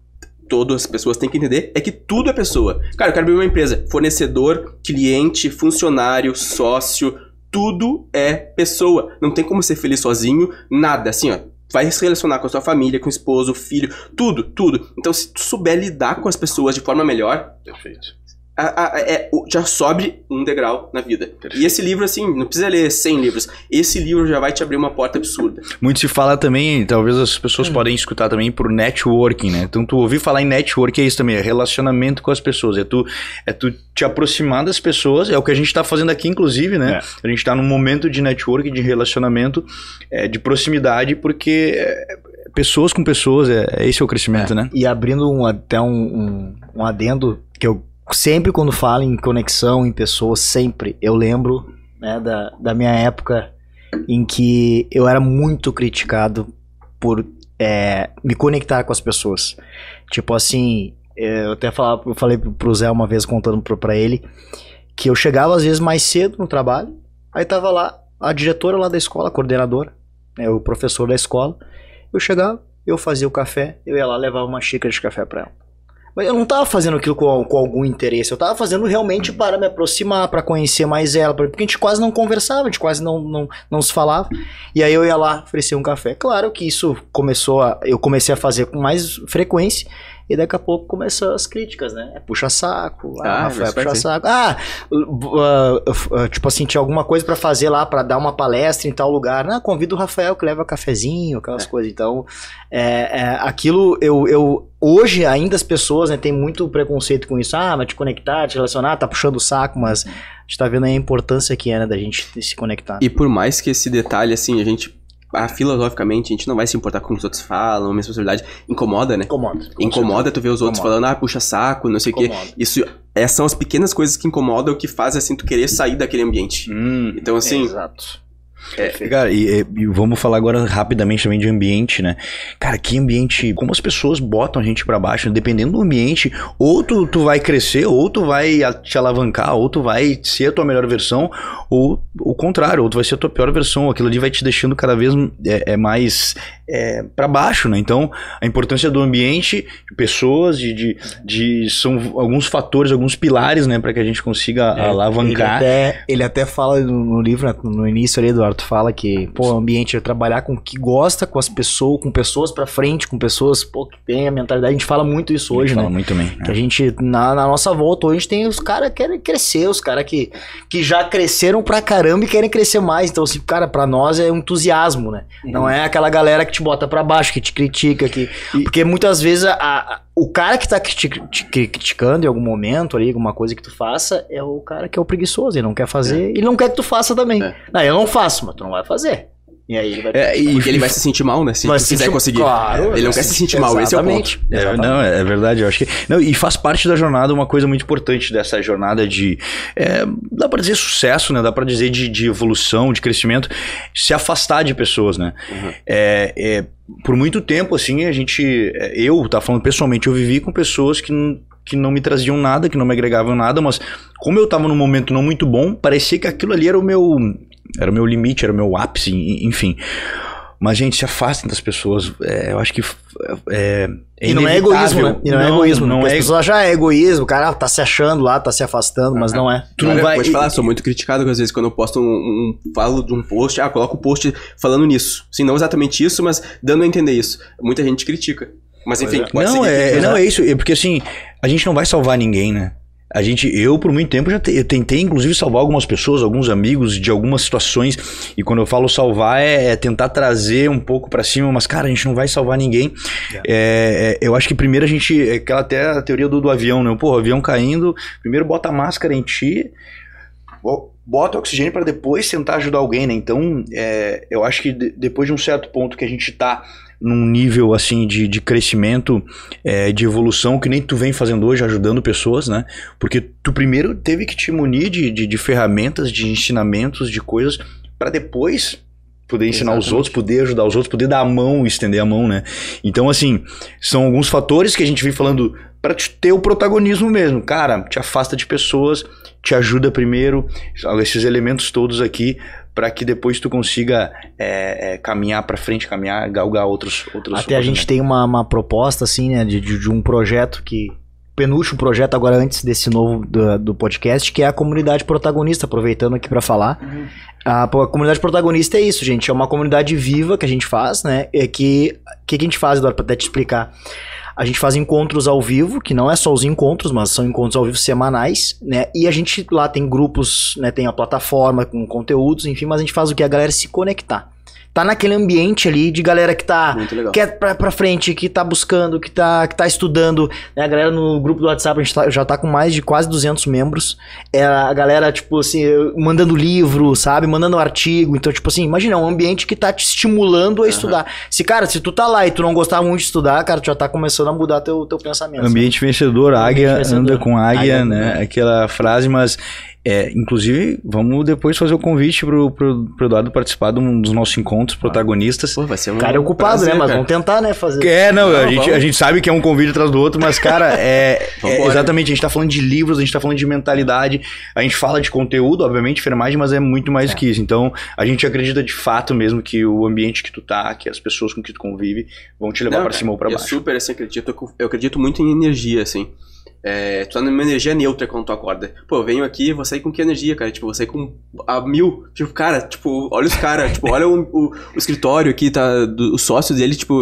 todas as pessoas têm que entender é que tudo é pessoa. Cara, eu quero abrir uma empresa. Fornecedor, cliente, funcionário, sócio, tudo é pessoa. Não tem como ser feliz sozinho, nada. Assim, ó, vai se relacionar com a sua família, com o esposo, filho, tudo, tudo. Então, se tu souber lidar com as pessoas de forma melhor, Perfeito a, a, é, já sobe um degrau na vida. E esse livro, assim, não precisa ler 100 livros. Esse livro já vai te abrir uma porta absurda. Muito se fala também, talvez as pessoas hum. podem escutar também por networking, né? Então, tu ouvir falar em networking é isso também, é relacionamento com as pessoas. É tu, é tu te aproximar das pessoas, é o que a gente está fazendo aqui, inclusive, né? É. A gente está num momento de networking, de relacionamento, é, de proximidade, porque é, pessoas com pessoas, é, é esse é o crescimento, é. né? E abrindo um, até um, um, um adendo que eu sempre quando falo em conexão, em pessoas, sempre eu lembro né, da, da minha época em que eu era muito criticado por é, me conectar com as pessoas. Tipo assim, eu até falava, eu falei pro Zé uma vez contando para ele que eu chegava às vezes mais cedo no trabalho, aí tava lá a diretora lá da escola, a coordenadora, né, o professor da escola. Eu chegava, eu fazia o café, eu ia lá levava uma xícara de café para ela. Mas eu não tava fazendo aquilo com, com algum interesse, eu tava fazendo realmente para me aproximar, para conhecer mais ela, porque a gente quase não conversava, a gente quase não, não, não se falava. E aí eu ia lá oferecer um café. Claro que isso começou a. Eu comecei a fazer com mais frequência e daqui a pouco começam as críticas, né? É puxa saco, ah, ah Rafael é puxa saco. Ah, uh, uh, uh, tipo assim, tinha alguma coisa para fazer lá, para dar uma palestra em tal lugar. Não, convido o Rafael que leva cafezinho, aquelas é. coisas. Então, é, é, aquilo eu, eu. Hoje ainda as pessoas né, têm muito preconceito com isso. Ah, mas te conectar, te relacionar, tá puxando o saco, mas uhum. a gente tá vendo aí a importância que é né, da gente se conectar. E por mais que esse detalhe, assim, a gente ah, filosoficamente a gente não vai se importar com o que os outros falam, a minha responsabilidade incomoda, né? Incomoda. Incomoda tu ver os outros incomoda. falando, ah, puxa saco, não sei o quê. Isso é, são as pequenas coisas que incomodam que fazem assim tu querer sair daquele ambiente. Hum, então assim, exato. É, cara, e, e, vamos falar agora rapidamente também de ambiente, né? Cara, que ambiente, como as pessoas botam a gente para baixo, dependendo do ambiente, ou tu, tu vai crescer, ou tu vai te alavancar, ou tu vai ser a tua melhor versão, ou o contrário, ou tu vai ser a tua pior versão, aquilo ali vai te deixando cada vez é, é mais é, para baixo, né? Então, a importância do ambiente, de pessoas, de, de, de, são alguns fatores, alguns pilares, né, para que a gente consiga é, alavancar. Ele até, ele até fala no, no, livro, né, no início ali, Eduardo, fala que, pô, o ambiente é trabalhar com o que gosta, com as pessoas, com pessoas para frente, com pessoas, pô, que tem a mentalidade. A gente fala muito isso hoje, né? Fala muito bem. Que é. a gente, na, na, nossa volta, hoje tem os caras que querem crescer, os caras que, que já cresceram pra caramba e querem crescer mais. Então, assim, cara, para nós é um entusiasmo, né? Uhum. Não é aquela galera que te bota para baixo, que te critica. Que... E... Porque muitas vezes a, a, o cara que tá te, te, criticando em algum momento ali, alguma coisa que tu faça, é o cara que é o preguiçoso, ele não quer fazer, é. ele não quer que tu faça também. É. Não, eu não faço, mas tu não vai fazer. E aí ele vai. É, e ele vai se sentir mal, né? Se quiser conseguir. Claro, ele não quer se sentir mal, exatamente. esse é o ponto. É, não, é, é verdade, eu acho que. Não, e faz parte da jornada uma coisa muito importante dessa jornada de. É, dá para dizer sucesso, né? Dá para dizer de, de, evolução, de crescimento, se afastar de pessoas, né? Uhum. É, é, por muito tempo, assim, a gente. É, eu, tá falando pessoalmente, eu vivi com pessoas que que não me traziam nada, que não me agregavam nada, mas como eu tava num momento não muito bom, parecia que aquilo ali era o meu era o meu limite, era o meu ápice, enfim. Mas, gente, se afastem das pessoas. É, eu acho que. É, é e não é egoísmo, né? E não, é não é egoísmo. Não é... As pessoas acham ah, é egoísmo, o cara tá se achando lá, tá se afastando, mas ah, não é. Tu não vai. Pode falar, sou muito criticado às vezes quando eu posto um, um Falo de um post, ah, coloco o um post falando nisso. Sim, não exatamente isso, mas dando a entender isso. Muita gente critica. Mas enfim, é. pode não, é, é, não, é isso. porque assim, a gente não vai salvar ninguém, né? A gente, eu por muito tempo já te, tentei inclusive salvar algumas pessoas, alguns amigos de algumas situações. E quando eu falo salvar é, é tentar trazer um pouco para cima, mas cara, a gente não vai salvar ninguém. É. É, é eu acho que primeiro a gente, é aquela até a teoria do, do avião, né? Pô, avião caindo, primeiro bota a máscara em ti. Bota oxigênio para depois tentar ajudar alguém, né? Então, é, eu acho que de, depois de um certo ponto que a gente tá num nível assim de, de crescimento, é, de evolução que nem tu vem fazendo hoje, ajudando pessoas, né? Porque tu primeiro teve que te munir de, de, de ferramentas, de ensinamentos, de coisas, para depois poder ensinar Exatamente. os outros, poder ajudar os outros, poder dar a mão, estender a mão, né? Então, assim, são alguns fatores que a gente vem falando para te ter o protagonismo mesmo. Cara, te afasta de pessoas, te ajuda primeiro, esses elementos todos aqui para que depois tu consiga é, é, caminhar para frente, caminhar, galgar outros outros. Até a gente tem uma, uma proposta assim, né, de, de, um projeto que penúltimo projeto agora antes desse novo do, do podcast, que é a comunidade protagonista, aproveitando aqui para falar. Uhum. A, a, comunidade protagonista é isso, gente, é uma comunidade viva que a gente faz, né? É que que, que a gente faz, Eduardo, para até te explicar. A gente faz encontros ao vivo, que não é só os encontros, mas são encontros ao vivo semanais, né? E a gente lá tem grupos, né? Tem a plataforma com conteúdos, enfim, mas a gente faz o que? A galera se conectar tá naquele ambiente ali de galera que tá que é pra, pra frente, que tá buscando, que tá, que tá estudando. Né? A galera no grupo do WhatsApp, a gente tá, já tá com mais de quase 200 membros. É a galera, tipo assim, mandando livro, sabe? Mandando artigo. Então, tipo assim, imagina, é um ambiente que tá te estimulando a uhum. estudar. Se, cara, se tu tá lá e tu não gostar muito de estudar, cara, tu já tá começando a mudar teu, teu pensamento. Ambiente sabe? vencedor, águia vencedor. anda com águia, águia né? Aquela frase, mas é, inclusive, vamos depois fazer o convite pro, pro, pro Eduardo participar de um dos nossos encontros protagonistas. Pô, vai ser um cara é ocupado, né? prazer, né? Mas cara. vamos tentar, né? Fazer. É, não, não a, gente, a, gente, sabe que é um convite atrás do outro, mas, cara, é, é, Exatamente, a gente tá falando de livros, a gente tá falando de mentalidade, a gente fala de conteúdo, obviamente, enfermagem, mas é muito mais é. que isso. Então, a gente acredita de fato mesmo que o ambiente que tu tá, que as pessoas com que tu convive, vão te levar para cima ou pra baixo. Eu super assim, acredito. Eu acredito muito em energia, assim. É, tu tá numa energia neutra quando tu acorda. Pô, eu venho aqui vou sair com que energia, cara? Tipo, vou sair com a mil. Tipo, cara, tipo, olha os caras, tipo, olha o, o, o, escritório aqui, tá? Do, sócios sócio dele, tipo.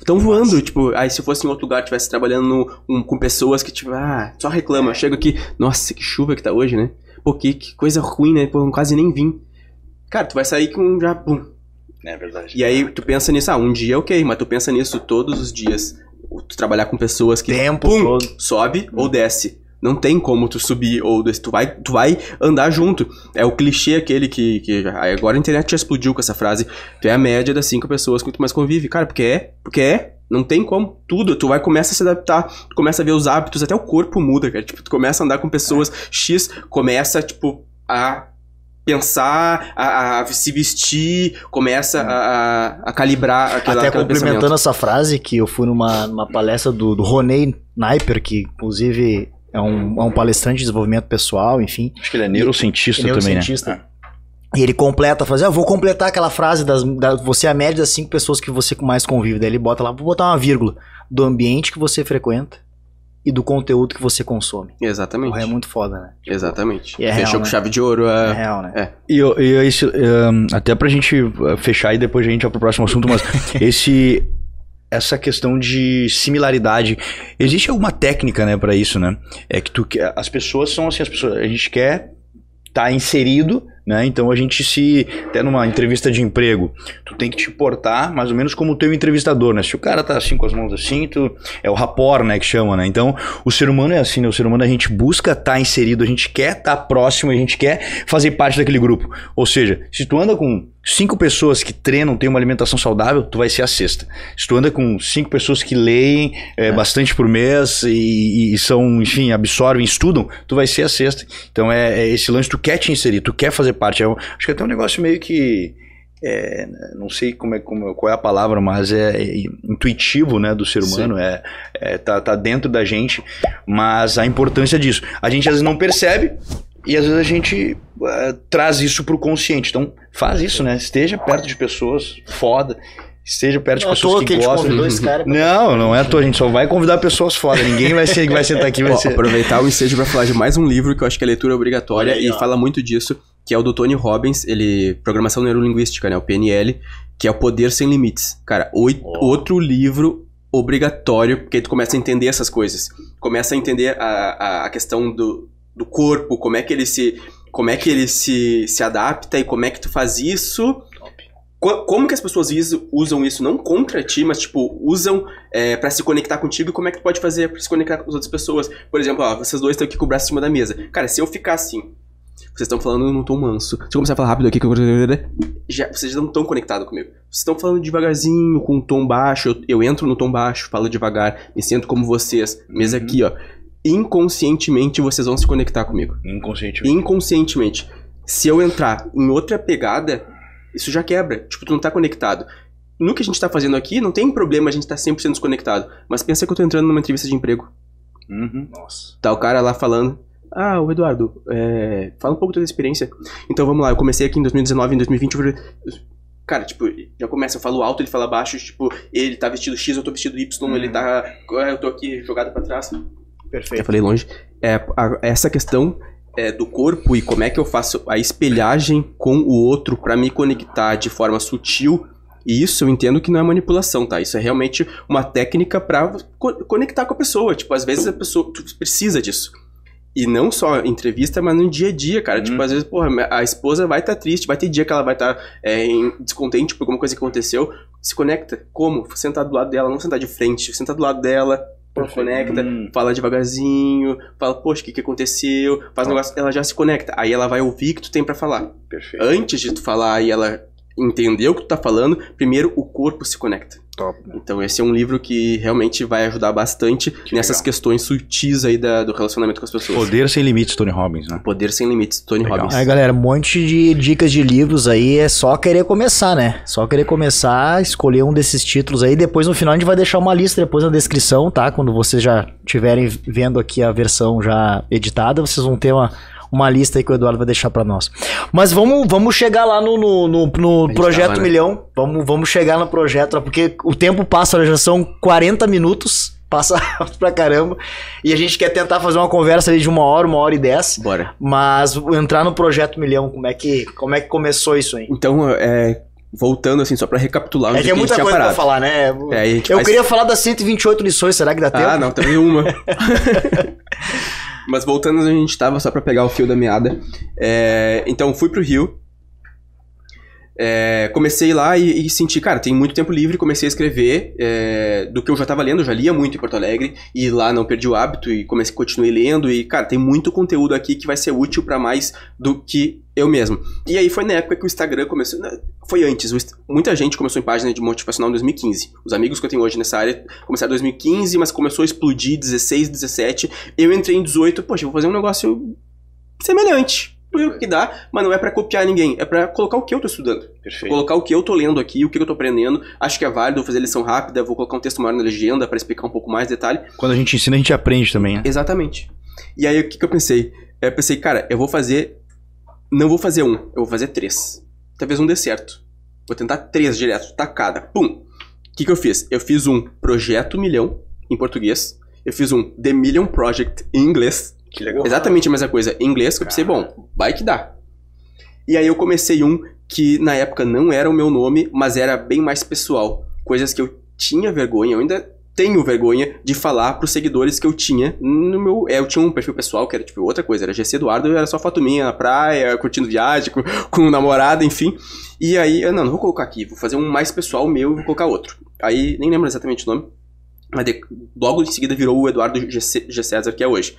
Estão voando, nossa. tipo, aí se fosse em outro lugar, tivesse trabalhando no, um, com pessoas que, tipo, ah, só reclama, chega aqui, nossa, que chuva que tá hoje, né? Pô, que, que coisa ruim, né? Pô, quase nem vim. Cara, tu vai sair com já, pum. É verdade. E aí tu pensa nisso, ah, um dia é ok, mas tu pensa nisso todos os dias tu trabalhar com pessoas que tempo pum, todo. sobe ou hum. desce. Não tem como tu subir ou descer. Tu vai, tu vai andar junto. É o clichê aquele que, que. Agora a internet já explodiu com essa frase. Tu é a média das cinco pessoas que tu mais convive. Cara, porque é. Porque é. Não tem como. Tudo. Tu vai começa a se adaptar. Tu começa a ver os hábitos. Até o corpo muda, cara. Tipo, tu começa a andar com pessoas é. X. Começa, tipo, a pensar, a, a se vestir, começa a, a, calibrar aquela Até complementando essa frase, que eu fui numa, numa palestra do, do Naiper, que inclusive é um, é um, palestrante de desenvolvimento pessoal, enfim. Acho que ele é neurocientista, ele, ele é também, né? neurocientista. É. E ele completa, faz, assim, ah, vou completar aquela frase das, da, você é a média das cinco pessoas que você mais convive. Daí ele bota lá, vou botar uma vírgula, do ambiente que você frequenta e do conteúdo que você consome. Exatamente. Porra, é muito foda, né? Tipo, Exatamente. É Fechou real, com né? chave de ouro. É, é real, né? É. E, e esse, um, até pra gente eh, fechar e depois a gente vai pro próximo assunto, mas esse essa questão de similaridade. Existe alguma técnica, né, para isso, né? É que tu as pessoas são assim, as pessoas, a gente quer estar tá inserido né? Então a gente se. Até numa entrevista de emprego, tu tem que te portar mais ou menos como o teu entrevistador, né? Se o cara tá assim com as mãos assim, tu. É o rapor, né? Que chama, né? Então o ser humano é assim, né? O ser humano a gente busca estar tá inserido, a gente quer estar tá próximo, a gente quer fazer parte daquele grupo. Ou seja, se tu anda com cinco pessoas que treinam, têm uma alimentação saudável, tu vai ser a sexta. Se tu anda com cinco pessoas que leem é, é. bastante por mês e, e, são, enfim, absorvem, estudam, tu vai ser a sexta. Então é, é esse lance, tu quer te inserir, tu quer fazer parte. É acho que é até um negócio meio que. É, não sei como é, como, qual é a palavra, mas é, é intuitivo né, do ser humano, é, é tá, tá, dentro da gente, mas a importância disso. A gente às vezes não percebe, e às vezes a gente uh, traz isso pro consciente. Então, faz isso, né? Esteja perto de pessoas foda. Esteja perto não de é pessoas que, que gostam. não, não é à toa. A gente só vai convidar pessoas foda. Ninguém vai ser que vai sentar aqui. Vai Ó, ser... Aproveitar o ensejo para falar de mais um livro que eu acho que é leitura obrigatória aí, e ó. fala muito disso, que é o do Tony Robbins, ele... Programação Neurolinguística, né? O PNL, que é o Poder Sem Limites. Cara, oito, oh. outro livro obrigatório, porque aí tu começa a entender essas coisas. Começa a entender a, a, a questão do do corpo, como é que ele se como é que ele se, se adapta e como é que tu faz isso. como que as pessoas usam isso não contra ti, mas tipo, usam é, para se conectar contigo e como é que tu pode fazer pra se conectar com as outras pessoas? Por exemplo, ó, vocês dois estão aqui com o braço em cima da mesa. Cara, se eu ficar assim, vocês estão falando num tom manso. Se eu começar a falar rápido aqui, que eu... já, vocês já não estão conectados comigo. Vocês estão falando devagarzinho, com um tom baixo. Eu, eu, entro no tom baixo, falo devagar, me sinto como vocês. Mesa uhum. aqui, ó inconscientemente vocês vão se conectar comigo. Inconscientemente. Inconscientemente. Se eu entrar em outra pegada, isso já quebra. Tipo, tu não tá conectado. No que a gente tá fazendo aqui, não tem problema a gente tá 100% desconectado. Mas pensa que eu tô entrando numa entrevista de emprego. Uhum. Nossa. Tá o cara lá falando. Ah, o Eduardo, é... fala um pouco da tua experiência. Então vamos lá, eu comecei aqui em 2019, em 2020. Eu... Cara, tipo, já começa, eu falo alto, ele fala baixo, tipo, ele tá vestido X, eu tô vestido Y, uhum. ele tá. É, eu tô aqui jogado pra trás. Perfeito. Eu falei longe. É, a, essa questão é, do corpo e como é que eu faço a espelhagem com o outro para me conectar de forma sutil. E isso eu entendo que não é manipulação, tá? Isso é realmente uma técnica para co conectar com a pessoa. Tipo, às vezes a pessoa precisa disso. E não só entrevista, mas no dia a dia, cara. Tipo, uhum. às vezes, porra, a esposa vai estar tá triste, vai ter dia que ela vai estar tá, é, descontente por alguma coisa que aconteceu. Se conecta. Como? Sentar do lado dela, não sentar de frente, sentar do lado dela, conecta, hum. fala devagarzinho, fala, poxa, o que, que aconteceu? Faz um negócio, ela já se conecta. Aí ela vai ouvir o que tu tem para falar. Perfeito. Antes de tu falar e ela entender o que tu tá falando, primeiro o corpo se conecta. Top. Né? Então esse é um livro que realmente vai ajudar bastante que nessas legal. questões sutis aí da, do relacionamento com as pessoas. Poder Sem Limites, Tony Robbins, né? Poder Sem Limites, Tony legal. Robbins. Aí é, galera, um monte de dicas de livros aí, é só querer começar, né? Só querer começar, escolher um desses títulos aí, depois no final a gente vai deixar uma lista depois na descrição, tá? Quando vocês já estiverem vendo aqui a versão já editada, vocês vão ter uma uma lista aí que o Eduardo vai deixar para nós. Mas vamos, vamos chegar lá no, no, no, no Projeto tava, né? Milhão. Vamos, vamos chegar no projeto, porque o tempo passa, né? já são 40 minutos passa pra caramba. E a gente quer tentar fazer uma conversa ali de uma hora, uma hora e dez. Bora. Mas entrar no projeto milhão, como é que, como é que começou isso aí? Então, é, voltando assim, só pra recapitular. É que é muita coisa parado. pra falar, né? É, eu faz... queria falar das 128 lições, será que dá ah, tempo? Ah, não, também uma. Mas voltando, a gente tava só para pegar o fio da meada. É, então fui pro Rio, é, comecei lá e, e, senti, cara, tem muito tempo livre, comecei a escrever é, do que eu já estava lendo, eu já lia muito em Porto Alegre, e lá não perdi o hábito e comecei, continuei lendo, e, cara, tem muito conteúdo aqui que vai ser útil para mais do que eu mesmo. E aí foi na época que o Instagram começou. Né, foi antes, muita gente começou em página de motivacional em 2015. Os amigos que eu tenho hoje nessa área começaram em 2015, mas começou a explodir 16, 17. Eu entrei em 18, poxa, vou fazer um negócio semelhante Uhum. o que dá, mas não é para copiar ninguém, é para colocar o que eu tô estudando. Perfeito. Colocar o que eu tô lendo aqui, o que eu tô aprendendo. Acho que é válido, vou fazer lição rápida, vou colocar um texto maior na legenda para explicar um pouco mais detalhe. Quando a gente ensina, a gente aprende também, né? Exatamente. E aí o que, que eu pensei? Eu pensei, cara, eu vou fazer. Não vou fazer um, eu vou fazer três. Talvez um dê certo. Vou tentar três direto, tacada. Pum! O que, que eu fiz? Eu fiz um Projeto Milhão, em português. Eu fiz um The Million Project, em inglês. Que legal. Exatamente a mesma coisa em inglês, que eu pensei, bom, vai que dá. E aí eu comecei um que na época não era o meu nome, mas era bem mais pessoal. Coisas que eu tinha vergonha, eu ainda tenho vergonha de falar pros seguidores que eu tinha no meu. É, eu tinha um perfil pessoal que era tipo outra coisa, era GC Eduardo, era só foto minha na praia, curtindo viagem, com, com um namorada, enfim. E aí, eu não, não vou colocar aqui, vou fazer um mais pessoal meu e vou colocar outro. Aí, nem lembro exatamente o nome, mas de, logo em seguida virou o Eduardo G, G César que é hoje.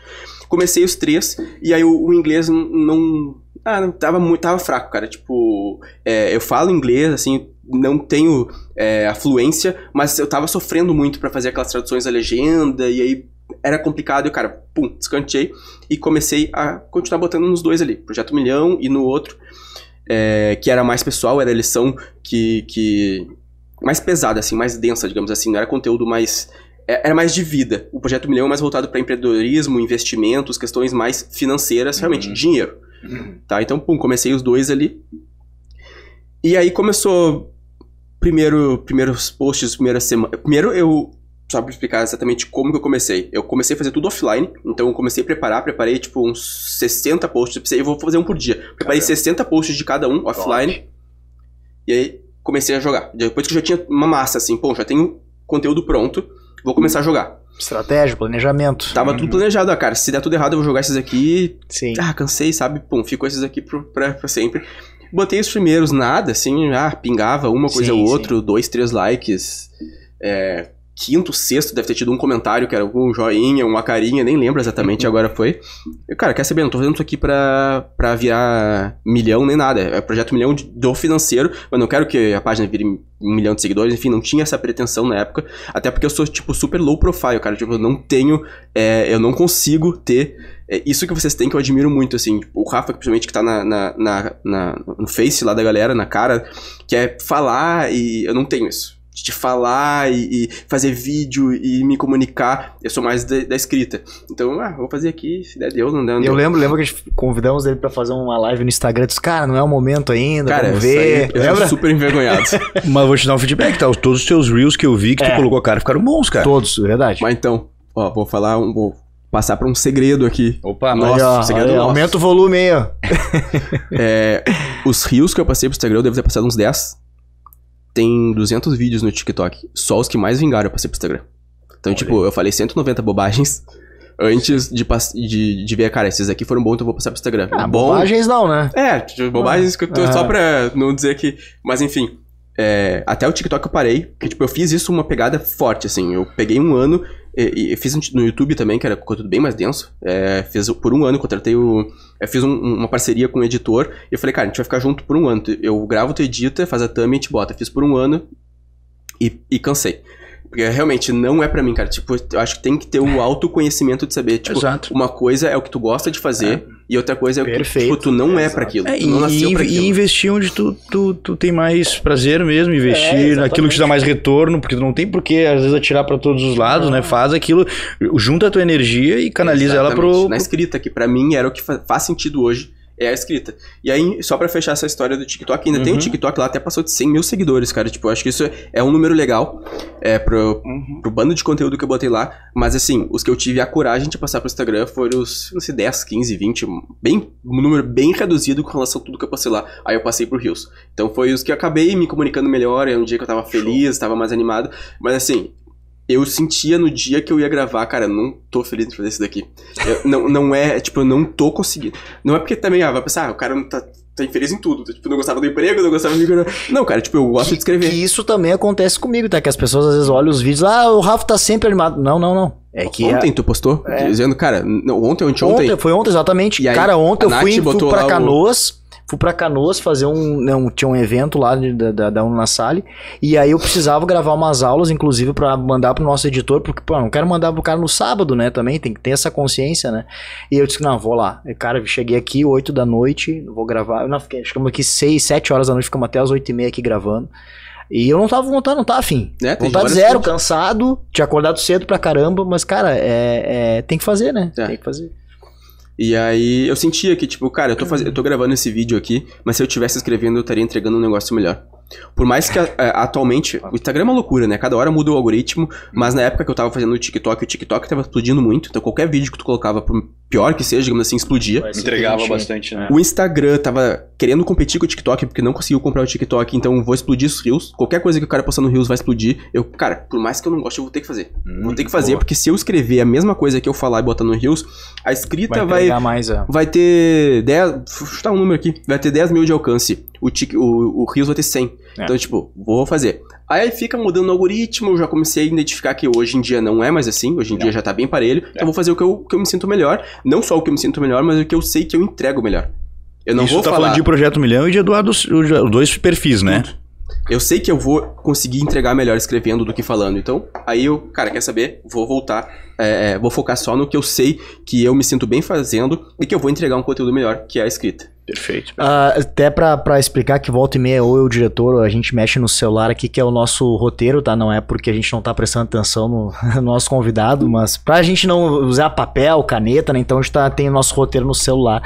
Comecei os três, e aí o, o inglês não. Ah, não, tava muito. Tava fraco, cara. Tipo, é, eu falo inglês, assim, não tenho é, a fluência, mas eu tava sofrendo muito para fazer aquelas traduções da legenda, e aí era complicado, eu, cara, pum, descantei e comecei a continuar botando nos dois ali, Projeto Milhão e no outro, é, que era mais pessoal, era lição que, que. mais pesada, assim, mais densa, digamos assim, não era conteúdo mais é, era mais de vida. O projeto Milhão é mais voltado para empreendedorismo, investimentos, questões mais financeiras, realmente, uhum. dinheiro. Uhum. Tá? Então, pum, comecei os dois ali. E aí começou primeiro primeiros posts, primeira semana. Primeiro eu só para explicar exatamente como que eu comecei. Eu comecei a fazer tudo offline, então eu comecei a preparar, preparei tipo uns 60 posts, eu vou fazer um por dia. Preparei Caramba. 60 posts de cada um offline. Top. E aí comecei a jogar. Depois que eu já tinha uma massa assim, pô, já tenho conteúdo pronto, Vou começar a jogar. Estratégia, planejamento. Tava uhum. tudo planejado, cara. Se der tudo errado, eu vou jogar esses aqui. Sim. Ah, cansei, sabe? Pum, ficou esses aqui pro, pra, pra sempre. Botei os primeiros, nada, assim, ah, pingava uma coisa sim, ou outra, dois, três likes. É, quinto, sexto, deve ter tido um comentário que era um joinha, uma carinha, nem lembro exatamente uhum. agora foi. cara, quer saber, não tô fazendo isso aqui pra, pra virar milhão nem nada. É projeto milhão de, do financeiro, mas não quero que a página vire um milhão de seguidores, enfim, não tinha essa pretensão na época. Até porque eu sou, tipo, super low profile, cara. Tipo, eu não tenho, é, eu não consigo ter. É, isso que vocês têm que eu admiro muito, assim. o Rafa, principalmente, que tá na, na, na, na, no face lá da galera, na cara, que é falar e eu não tenho isso de falar e, e, fazer vídeo e me comunicar. Eu sou mais da, da escrita. Então, ah, vou fazer aqui, se der Deus, não der. eu lembro, lembro que a gente convidamos ele para fazer uma live no Instagram. Disse, cara, não é o momento ainda, cara, vamos ver. eu tô super envergonhado. Mas vou te dar um feedback, tá? Todos os teus reels que eu vi que é. tu colocou, cara, ficaram bons, cara. Todos, é verdade. Mas então, ó, vou falar um. Vou passar para um segredo aqui. Opa, nossa, olha, segredo olha, Aumenta o volume aí, ó. é, os rios que eu passei pro Instagram, eu devo ter passado uns 10 tem 200 vídeos no TikTok. Só os que mais vingaram eu passei pro Instagram. Então, Olha. tipo, eu falei 190 bobagens antes de, de, de ver, cara, esses aqui foram bons, então eu vou passar pro Instagram. Ah, Bom, bobagens não, né? É, tipo, bobagens que eu tô ah. É. só pra não dizer que. Mas enfim. É, até o TikTok eu parei, porque tipo, eu fiz isso uma pegada forte, assim. Eu peguei um ano e, e fiz no YouTube também, que era conteúdo bem mais denso. É, fiz por um ano, contratei o. Eu é, fiz um, uma parceria com o um editor e eu falei, cara, a gente vai ficar junto por um ano. Eu gravo, tu edita, faz a thumb e a gente bota. Fiz por um ano e, e cansei. Porque realmente não é para mim, cara. Tipo, eu acho que tem que ter o um é. autoconhecimento de saber, tipo, Exato. uma coisa é o que tu gosta de fazer é. e outra coisa é o que tipo, tu não é, é para aquilo. É, e, pra aquilo. e investir onde tu, tu, tu tem mais prazer mesmo, investir é, naquilo que te dá mais retorno, porque tu não tem porquê, às vezes, atirar para todos os lados, né? Faz aquilo, junta a tua energia e canaliza exatamente. ela pro. Na escrita, que para mim era o que faz sentido hoje é a escrita. E aí, só para fechar essa história do TikTok, ainda uhum. tem o TikTok lá, até passou de 100 mil seguidores, cara. Tipo, eu acho que isso é um número legal é, pro, uhum. pro bando de conteúdo que eu botei lá. Mas, assim, os que eu tive a coragem de passar pro Instagram foram os, não sei, 10, 15, 20, bem, um número bem reduzido com relação a tudo que eu passei lá. Aí eu passei pro Rios. Então foi os que eu acabei me comunicando melhor, é um dia que eu tava feliz, Show. tava mais animado. Mas, assim, eu sentia no dia que eu ia gravar, cara, não tô feliz de fazer isso daqui. Eu, não, não é, tipo, eu não tô conseguindo. Não é porque também, ah, vai pensar, ah, o cara não tá, tá infeliz em tudo. Tipo, não gostava do emprego, não gostava do... Não, cara, tipo, eu gosto que, de escrever. E isso também acontece comigo, tá? Que as pessoas às vezes olham os vídeos, ah, o Rafa tá sempre animado. Não, não, não. É que ontem tu postou, é. dizendo, cara, não, ontem, ontem, ontem. Ontem, foi ontem, exatamente. Aí, cara, ontem eu fui, fui pra Canoas... O fui para Canoas fazer um, não né, Tinha um evento lá de, da, da Unassale. E aí eu precisava gravar umas aulas, inclusive, para mandar pro nosso editor, porque, pô, não quero mandar pro cara no sábado, né? Também tem que ter essa consciência, né? E eu disse, não, vou lá. E, cara, cheguei aqui 8 da noite, vou gravar. Não, fiquei, ficamos aqui 6, 7 horas da noite, ficamos até as 8 e meia aqui gravando. E eu não tava vontade, não tava afim. É, vontade zero, cansado, tinha acordado cedo pra caramba, mas, cara, é, é tem que fazer, né? É. Tem que fazer. E aí eu sentia que, tipo, cara, eu tô, faz... eu tô gravando esse vídeo aqui, mas se eu tivesse escrevendo, eu estaria entregando um negócio melhor. Por mais que eh, atualmente. O Instagram é uma loucura, né? Cada hora muda o algoritmo. Mas na época que eu tava fazendo o TikTok, o TikTok tava explodindo muito. Então qualquer vídeo que tu colocava, por pior que seja, digamos assim, explodia. entregava bastante, né? O Instagram tava querendo competir com o TikTok, porque não conseguiu comprar o TikTok. Então vou explodir os rios. Qualquer coisa que o cara postar no rios vai explodir. Eu, cara, por mais que eu não goste, eu vou ter que fazer. Hum, vou ter que fazer, boa. porque se eu escrever a mesma coisa que eu falar e botar no rios, a escrita vai. Vai, mais é. vai ter 10. Vou chutar um número aqui. Vai ter 10 mil de alcance o, tique, o, o Rios vai ter 100. É. Então, tipo, vou fazer. Aí fica mudando o algoritmo, já comecei a identificar que hoje em dia não é mais assim, hoje em não. É. dia já tá bem parelho, então, é. então vou fazer o que, eu, que eu me sinto melhor. Não só o que eu me sinto melhor, mas o que eu sei que eu entrego melhor. Eu não Isso vou tá falar... falando de Projeto Milhão e de Eduardo, os dois perfis, né? Tudo eu sei que eu vou conseguir entregar melhor escrevendo do que falando. Então, aí eu, cara, quer saber? Vou voltar, é, é, vou focar só no que eu sei que eu me sinto bem fazendo e que eu vou entregar um conteúdo melhor, que é a escrita. Perfeito. Uh, até para explicar que volta e meia ou eu, o diretor, a gente mexe no celular aqui, que é o nosso roteiro, tá? Não é porque a gente não tá prestando atenção no, no nosso convidado, mas pra gente não usar papel, caneta, né? Então a gente tá, tem o nosso roteiro no celular.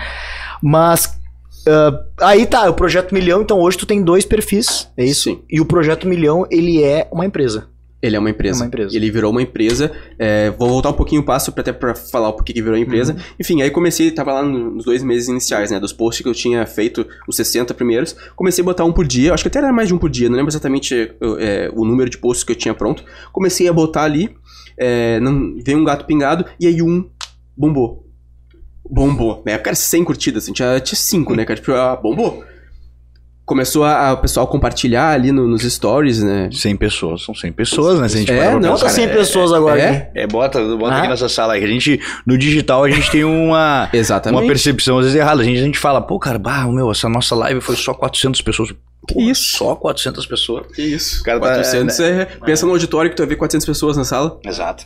Mas Uh, aí tá, o projeto milhão, então hoje tu tem dois perfis, é isso? Sim. E o projeto milhão, ele é uma empresa. Ele é uma empresa. É uma empresa. Ele virou uma empresa. É, vou voltar um pouquinho o passo pra, até para falar o porquê que virou empresa. Uhum. Enfim, aí comecei, tava lá nos dois meses iniciais, né? Dos posts que eu tinha feito, os 60 primeiros. Comecei a botar um por dia, acho que até era mais de um por dia, não lembro exatamente é, o número de posts que eu tinha pronto. Comecei a botar ali, é, veio um gato pingado, e aí um bombou bombou. Na né? época né? era 100 curtidas, assim, tinha, tinha 5, né, cara? Tipo, ah, bombou. Começou a, a, o pessoal compartilhar ali no, nos stories, né? 100 pessoas, são 100 pessoas, né? Se a gente é, não, pensar, 100 né? é, pessoas agora é, É, bota, bota ah. aqui nessa sala que a gente, no digital, a gente tem uma, Exatamente. uma percepção às vezes errada. A gente, a gente fala, pô, cara, bah, meu, essa nossa live foi só 400 pessoas. Pô, é isso. Só 400 pessoas. Que isso. cara 400 tá, é, né? Pensa no auditório que tu vai ver 400 pessoas na sala. Exato.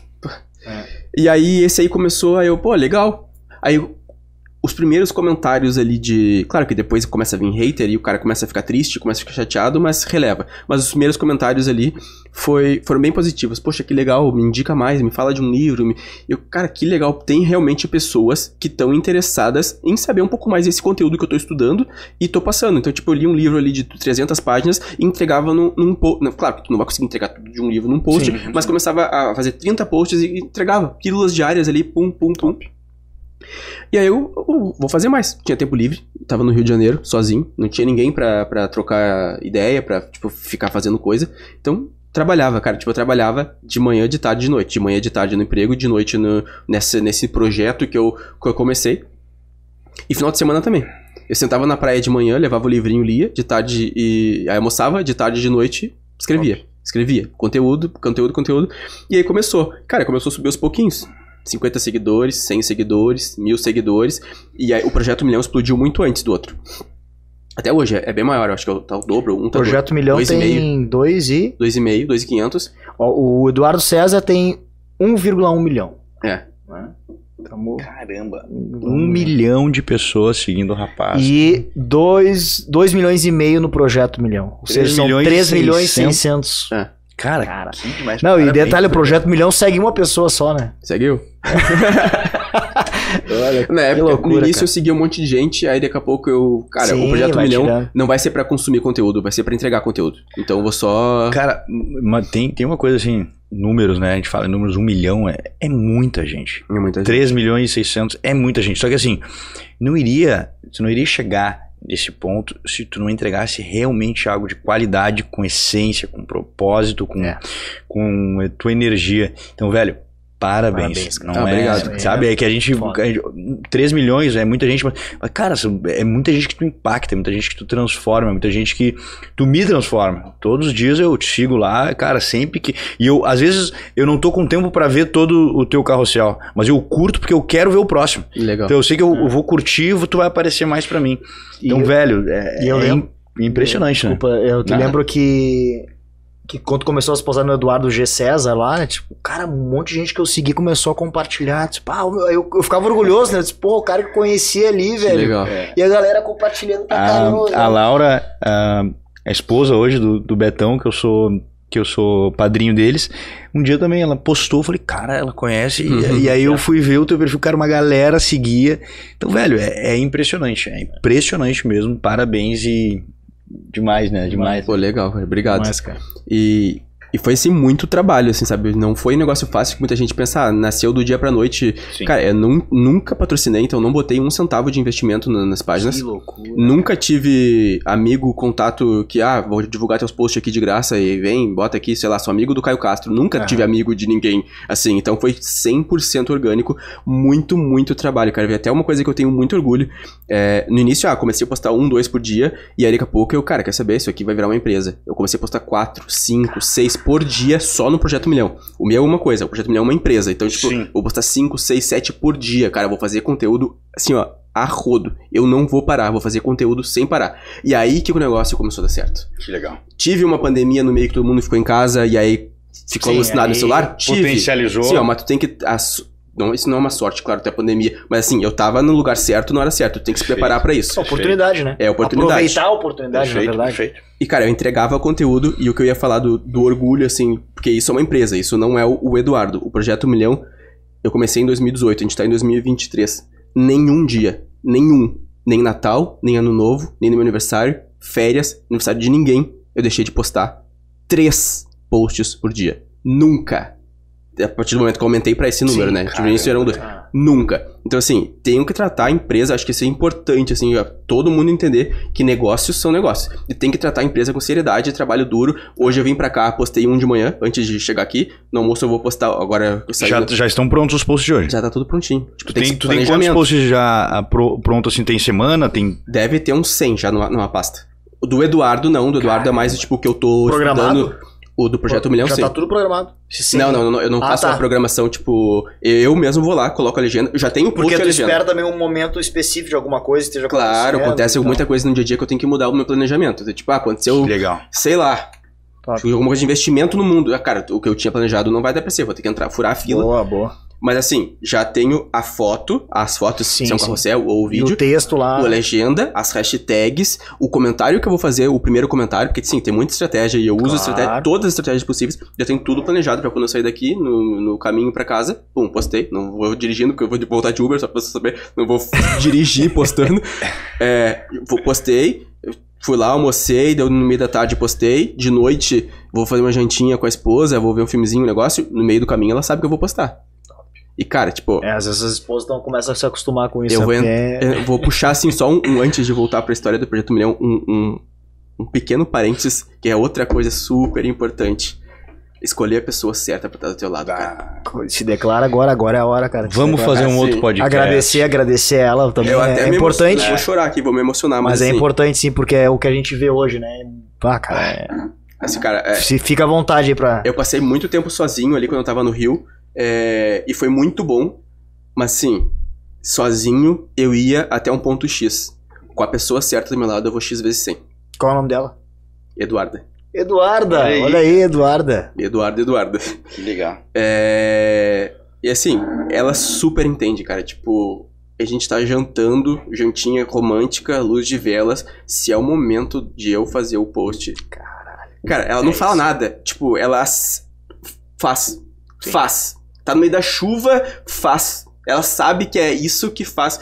E aí, esse aí começou, aí eu, pô, legal. Aí os primeiros comentários ali de. Claro que depois começa a vir hater e o cara começa a ficar triste, começa a ficar chateado, mas releva. Mas os primeiros comentários ali foi, foram bem positivos. Poxa, que legal, me indica mais, me fala de um livro. Me... Eu, cara, que legal. Tem realmente pessoas que estão interessadas em saber um pouco mais desse conteúdo que eu tô estudando e tô passando. Então, tipo, eu li um livro ali de 300 páginas e entregava num, num post. Claro que tu não vai conseguir entregar tudo de um livro num post, sim, mas começava a fazer 30 posts e entregava. Pílulas diárias ali, pum, pum, pum. E aí eu, eu, vou fazer mais. Tinha tempo livre, tava no Rio de Janeiro, sozinho, não tinha ninguém pra, trocar ideia, pra, tipo, ficar fazendo coisa. Então, trabalhava, cara. Tipo, eu trabalhava de manhã, de tarde, de noite. De manhã, de tarde no emprego, de noite no, nessa, nesse projeto que eu, que eu comecei. E final de semana também. Eu sentava na praia de manhã, levava o livrinho, lia, de tarde e aí almoçava, de tarde de noite escrevia. Escrevia. Conteúdo, conteúdo, conteúdo. E aí começou. Cara, começou a subir aos pouquinhos. 50 seguidores, 100 seguidores, 1000 seguidores. E aí, o projeto Milhão explodiu muito antes do outro. Até hoje é, é bem maior, acho que é tá o dobro, um tá Projeto do, Milhão dois tem 2 e... 2,5, 2,500. O Eduardo César tem 1,1 milhão. É. Né? Tamo... Caramba. Um, um milhão de pessoas seguindo o rapaz. E 2 milhões e meio no Projeto Milhão. Ou seja, são 3 milhões e 600. É. Cara, cara que demais. Não, e detalhe, o Projeto cara. Milhão segue uma pessoa só, né? Seguiu? Olha, Na né, época, loucura, no início cara. eu segui um monte de gente, aí daqui a pouco eu. Cara, Sim, o projeto Milhão não vai ser para consumir conteúdo, vai ser para entregar conteúdo. Então eu vou só. Cara, tem, tem uma coisa assim, números, né? A gente fala números, um milhão é, é muita gente. É muita gente. 3 milhões e 600 é muita gente. Só que assim, não iria. Você não iria chegar nesse ponto se tu não entregasse realmente algo de qualidade, com essência, com propósito, com, é. com eh, tua energia. Então, velho, Parabéns. Parabéns não ah, é, obrigado. Sabe, é que a gente, a gente. 3 milhões é muita gente. Mas, cara, é muita gente que tu impacta, é muita gente que tu transforma, é muita gente que tu me transforma. Todos os dias eu te sigo lá, cara, sempre que. E eu, às vezes, eu não tô com tempo para ver todo o teu carrossel, mas eu curto porque eu quero ver o próximo. Legal. Então eu sei que eu, é. vou curtir, tu vai aparecer mais para mim. Então, e velho, é, eu, é impressionante, eu, né? Desculpa, eu te ah. lembro que que quando começou se posar no Eduardo G. César lá, tipo, cara, um monte de gente que eu segui começou a compartilhar. Tipo, ah, eu, eu ficava orgulhoso, né? Tipo, pô, o cara que eu conhecia ali, velho. legal. É. E a galera compartilhando pra a, caramba. Né? A Laura, a, a esposa hoje do, do Betão, que eu sou que eu sou padrinho deles. Um dia também ela postou, eu falei, cara, ela conhece. Uhum. E, aí eu fui ver o teu perfil, cara, uma galera seguia. Então, velho, é, é impressionante, é impressionante mesmo. Parabéns e Demais, né? Demais. Pô, legal, Obrigado. Demais, cara. E e foi, assim, muito trabalho, assim, sabe? Não foi um negócio fácil que muita gente pensa, ah, nasceu do dia pra noite. Sim. Cara, eu nu nunca patrocinei, então não botei um centavo de investimento na, nas páginas. Que loucura. Nunca tive amigo, contato que, ah, vou divulgar teus posts aqui de graça e vem, bota aqui, sei lá, sou amigo do Caio Castro. Nunca uhum. tive amigo de ninguém, assim. Então foi 100% orgânico, muito, muito trabalho, cara. E até uma coisa que eu tenho muito orgulho. É, no início, ah, comecei a postar um, dois por dia, e aí daqui a pouco eu, cara, quer saber? Isso aqui vai virar uma empresa. Eu comecei a postar quatro, cinco, seis por dia só no Projeto Milhão. O meu é uma coisa, o Projeto Milhão é uma empresa. Então, tipo, Sim. vou postar 5, 6, 7 por dia, cara. vou fazer conteúdo assim, ó, a rodo. Eu não vou parar, vou fazer conteúdo sem parar. E aí que o negócio começou a dar certo. Que legal. Tive uma pandemia no meio que todo mundo ficou em casa e aí ficou Sim, alucinado no celular. Tive. Potencializou. Sim, ó, mas tu tem que. As, não, isso não é uma sorte, claro, até a pandemia. Mas assim, eu tava no lugar certo na hora certa. Tu tem que se preparar para isso. É oportunidade, né? É, oportunidade. Aproveitar a oportunidade, perfeito, na verdade. Perfeito. E, cara, eu entregava o conteúdo e o que eu ia falar do, do orgulho, assim, porque isso é uma empresa, isso não é o, o Eduardo. O Projeto Milhão, eu comecei em 2018, a gente tá em 2023. Nenhum dia, nenhum, nem Natal, nem Ano Novo, nem no meu aniversário, férias, aniversário de ninguém, eu deixei de postar três posts por dia. Nunca a partir do momento que eu aumentei para esse número, Sim, né? Tipo, cara, tipo, início eram dois. Nunca. Então, assim, tenho que tratar a empresa, acho que isso é importante, assim, todo mundo entender que negócios são negócios. E tem que tratar a empresa com seriedade, trabalho duro. Hoje eu vim para cá, postei um de manhã, antes de chegar aqui. No almoço eu vou postar agora. Já, já estão prontos os posts de hoje? Já tá tudo prontinho. Tipo, tu tem, tu tem quantos posts já ah, pro, pronto, assim, tem semana? Tem... Deve ter uns 100 já numa, numa pasta. Do Eduardo, não. Do Eduardo é Caramba. é mais, tipo, que eu tô Programado? Estudando. O do Projeto Pro, Milhão, já sim. Já tá tudo programado. Sim. Não, né? não, não, eu não ah, faço tá. a programação, tipo, eu mesmo vou lá, coloco a legenda, já tenho o post Porque tu a legenda. espera também um momento específico de alguma coisa esteja Claro, acontece então. muita coisa no dia a dia que eu tenho que mudar o meu planejamento. Tipo, ah, aconteceu, Legal. sei lá, tipo, alguma coisa de investimento no mundo. Ah, cara, o que eu tinha planejado não vai dar pra ser, vou ter que entrar, furar a fila. Boa, boa mas assim, já tenho a foto, as fotos, sim, com é carrossel ou o vídeo. E o texto lá. A legenda, as hashtags, o comentário que eu vou fazer, o primeiro comentário, porque sim, tem muita estratégia e eu claro. uso estratégia, todas as estratégias possíveis. Já tenho tudo planejado para quando eu sair daqui, no, no caminho para casa. Pum, postei. Não vou dirigindo, porque eu vou voltar de Uber, só pra você saber. Não vou dirigir postando. é, postei. Fui lá, almocei, deu no meio da tarde postei. De noite, vou fazer uma jantinha com a esposa, vou ver um filmezinho, um negócio. No meio do caminho, ela sabe que eu vou postar. E, cara, tipo. É, às vezes as esposas não começam a se acostumar com isso. Eu vou, eu vou puxar, assim, só um, um, antes de voltar pra história do Projeto Milhão, um, um, um, pequeno parênteses, que é outra coisa super importante. Escolher a pessoa certa pra estar do teu lado, cara. Se declara agora, agora é a hora, cara. Vamos fazer um assim, outro podcast. Agradecer, agradecer ela também. Eu é, até é importante. Né, vou chorar aqui, vou me emocionar, mas. mas é assim, é importante, sim, porque é o que a gente vê hoje, né? Pá, cara. É... Assim, cara. É... Se fica à vontade aí pra. Eu passei muito tempo sozinho ali quando eu tava no Rio. É, e foi muito bom, mas sim, sozinho eu ia até um ponto X. Com a pessoa certa do meu lado eu vou X vezes 100. Qual é o nome dela? Eduarda. Eduarda! Olha aí, olha aí Eduarda. Eduarda, Eduarda. Que legal. É... E assim, ela super entende, cara. Tipo, a gente tá jantando, jantinha romântica, luz de velas. Se é o momento de eu fazer o post. Caralho. Cara, ela não é fala isso. nada. Tipo, ela faz. Sim. Faz tá no meio da chuva, faz. Ela sabe que é isso que faz.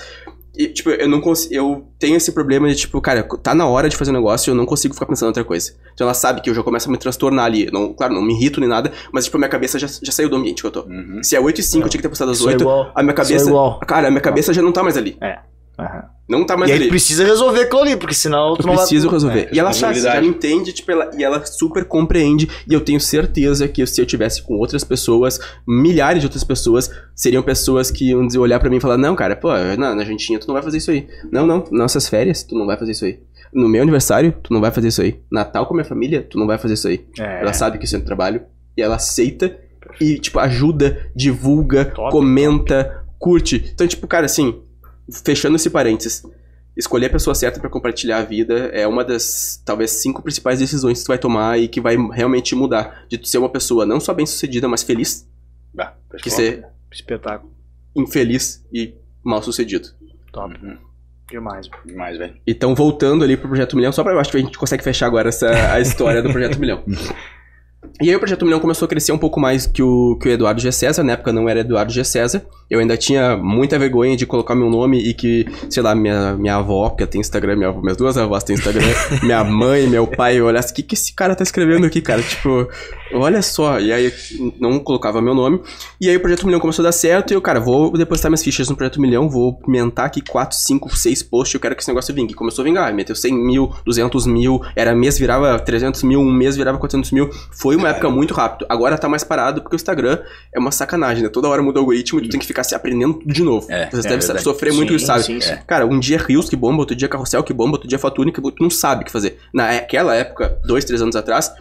E, tipo, eu não consigo. Eu tenho esse problema de, tipo, cara, tá na hora de fazer um negócio e eu não consigo ficar pensando em outra coisa. Então ela sabe que eu já começo a me transtornar ali. Não, claro, não me irrito nem nada, mas, tipo, a minha cabeça já, já saiu do ambiente que eu tô. Uhum. Se é 8 e 5, é. eu tinha que ter postado às 8. É igual, a minha cabeça. É igual. Cara, a minha cabeça já não tá mais ali. É. Uhum. Não tá mais e ali. E precisa resolver aquilo ali, porque senão tu eu não preciso vai... resolver. É, e ela sabe, já entende, tipo, ela, e ela super compreende. E eu tenho certeza que se eu tivesse com outras pessoas, milhares de outras pessoas, seriam pessoas que iam olhar para mim e falar, não, cara, pô, na, na Argentina tu não vai fazer isso aí. Não, não, nossas férias tu não vai fazer isso aí. No meu aniversário, tu não vai fazer isso aí. Natal com a minha família, tu não vai fazer isso aí. É. Ela sabe que isso é um trabalho. E ela aceita e, tipo, ajuda, divulga, top, comenta, top. curte. Então, tipo, cara, assim, fechando esse parênteses, escolher a pessoa certa para compartilhar a vida é uma das, talvez, cinco principais decisões que tu vai tomar e que vai realmente mudar. De tu ser uma pessoa não só bem-sucedida, mas feliz. Ah, que ser espetáculo. infeliz e mal-sucedido. Top. Uhum. Demais. Demais, velho. Então, voltando ali pro Projeto Milhão, só pra eu acho que a gente consegue fechar agora essa, a história do Projeto Milhão. E aí o Projeto Milhão começou a crescer um pouco mais que o, que o Eduardo G. César, na época não era Eduardo G. César, eu ainda tinha muita vergonha de colocar meu nome e que, sei lá, minha, minha avó, porque tem Instagram, minha, minhas duas avós têm Instagram, minha mãe, meu pai, eu olhasse, o que, que esse cara tá escrevendo aqui, cara? Tipo, olha só, e aí não colocava meu nome, e aí o Projeto Milhão começou a dar certo, e eu, cara, vou depositar minhas fichas no Projeto Milhão, vou aumentar aqui 4, 5, 6 posts, eu quero que esse negócio vingue. Começou a vingar, ah, meteu 100 mil, 200 mil, era mês virava 300 mil, um mês virava 400 mil, foi uma uma época muito rápido. Agora tá mais parado porque o Instagram é uma sacanagem, né? Toda hora muda o algoritmo e tu hum. tem que ficar se aprendendo tudo de novo. É, Você é deve verdade. sofrer muito isso, sabe? Sim, sim. Cara, um dia Rios que bomba, outro dia Carrossel que bomba, outro dia Fatura que tu não sabe o que fazer. Naquela é, época, dois, três anos atrás,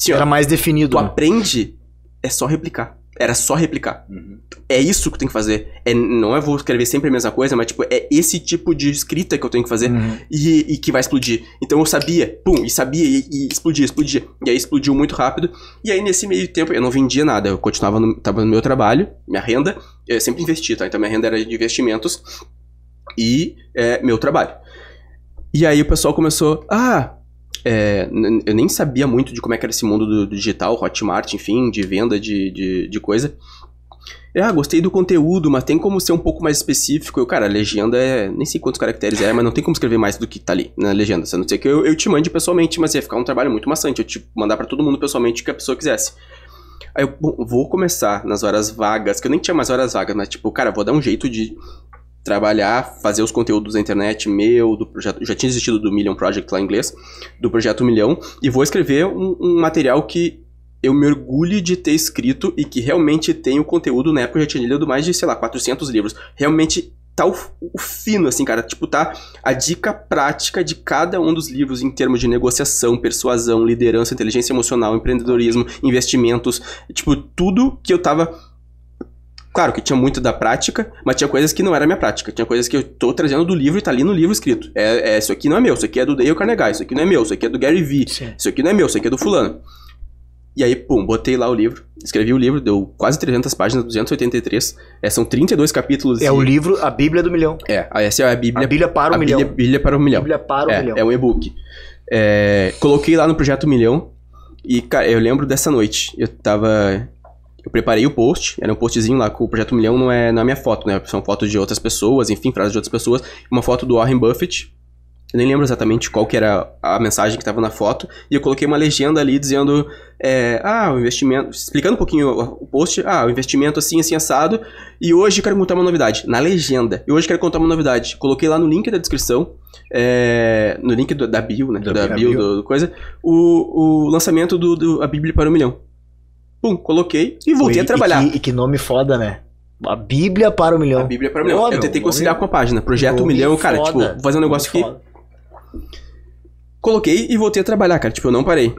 assim, era mais definido. Tu né? aprende, é só replicar. Era só replicar. Uhum. É isso que eu tenho que fazer. É, não é vou escrever sempre a mesma coisa, mas tipo, é esse tipo de escrita que eu tenho que fazer uhum. e, e, que vai explodir. Então eu sabia, pum, e sabia, e, e, explodia, explodia. E aí explodiu muito rápido. E aí nesse meio tempo eu não vendia nada, eu continuava no, tava no meu trabalho, minha renda, eu sempre investi, tá? Então minha renda era de investimentos e é, meu trabalho. E aí o pessoal começou, ah, é, eu nem sabia muito de como é era esse mundo do, do, digital, Hotmart, enfim, de venda de, de, de coisa. É, ah, gostei do conteúdo, mas tem como ser um pouco mais específico. Eu, cara, a legenda é. Nem sei quantos caracteres é, mas não tem como escrever mais do que tá ali na legenda. A não ser que eu, eu te mande pessoalmente, mas ia ficar um trabalho muito maçante. Eu te mandar para todo mundo pessoalmente o que a pessoa quisesse. Aí eu bom, vou começar nas horas vagas, que eu nem tinha mais horas vagas, mas tipo, cara, vou dar um jeito de trabalhar, fazer os conteúdos da internet meu, do projeto, já tinha existido do Million Project lá em inglês, do projeto Milhão, e vou escrever um, um material que eu me orgulho de ter escrito e que realmente tem o conteúdo, na época eu já tinha lido mais de, sei lá, 400 livros, realmente tá o, o, fino, assim, cara. Tipo, tá a dica prática de cada um dos livros em termos de negociação, persuasão, liderança, inteligência emocional, empreendedorismo, investimentos. Tipo, tudo que eu tava Claro que tinha muito da prática, mas tinha coisas que não era minha prática. Tinha coisas que eu tô trazendo do livro e tá ali no livro escrito. É, é isso aqui não é meu, isso aqui é do Dale Carnegie, isso aqui não é meu, isso aqui é do Gary Vee, isso aqui não é meu, isso aqui é do fulano. E aí, pum, botei lá o livro, escrevi o livro, deu quase 300 páginas, 283. É, são 32 capítulos. É e... o livro A Bíblia do Milhão. É, essa é a Bíblia. A Bíblia para o a Milhão. Bíblia, Bíblia para o Milhão. Bíblia para o é, Milhão. É um e-book. É, coloquei lá no Projeto Milhão. E, cara, eu lembro dessa noite. Eu tava eu preparei o post, era um postzinho lá com o Projeto Milhão, não é na é minha foto, né? São fotos de outras pessoas, enfim, frases de outras pessoas. Uma foto do Warren Buffett. Eu nem lembro exatamente qual que era a mensagem que estava na foto. E eu coloquei uma legenda ali dizendo... É, ah, o investimento... Explicando um pouquinho o post. Ah, o investimento assim, assim, assado. E hoje eu quero contar uma novidade. Na legenda. E hoje eu quero contar uma novidade. Coloquei lá no link da descrição. É, no link do, da bio, né? Da, da bio, bio do, do, coisa. O, o lançamento do, do A Bíblia para o Milhão. Pum, coloquei e voltei a trabalhar. E que, e que, nome foda, né? A Bíblia para o milhão. A Bíblia para o milhão. Oh, eu tentei conciliar com a página. Projeto o milhão, foda, cara, tipo, vou fazer um negócio aqui. Coloquei e voltei a trabalhar, cara. Tipo, eu não parei.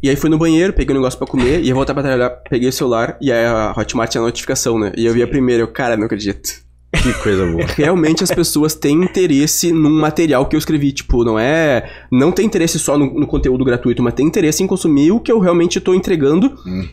E aí fui no banheiro, peguei um negócio pra comer, ia voltar pra trabalhar, peguei o celular, e aí a Hotmart tinha notificação, né? E eu vi a primeira, eu, cara, não acredito. Que coisa boa. Realmente as pessoas têm interesse num material que eu escrevi. Tipo, não é. Não tem interesse só no, no conteúdo gratuito, mas tem interesse em consumir o que eu realmente estou entregando. Hum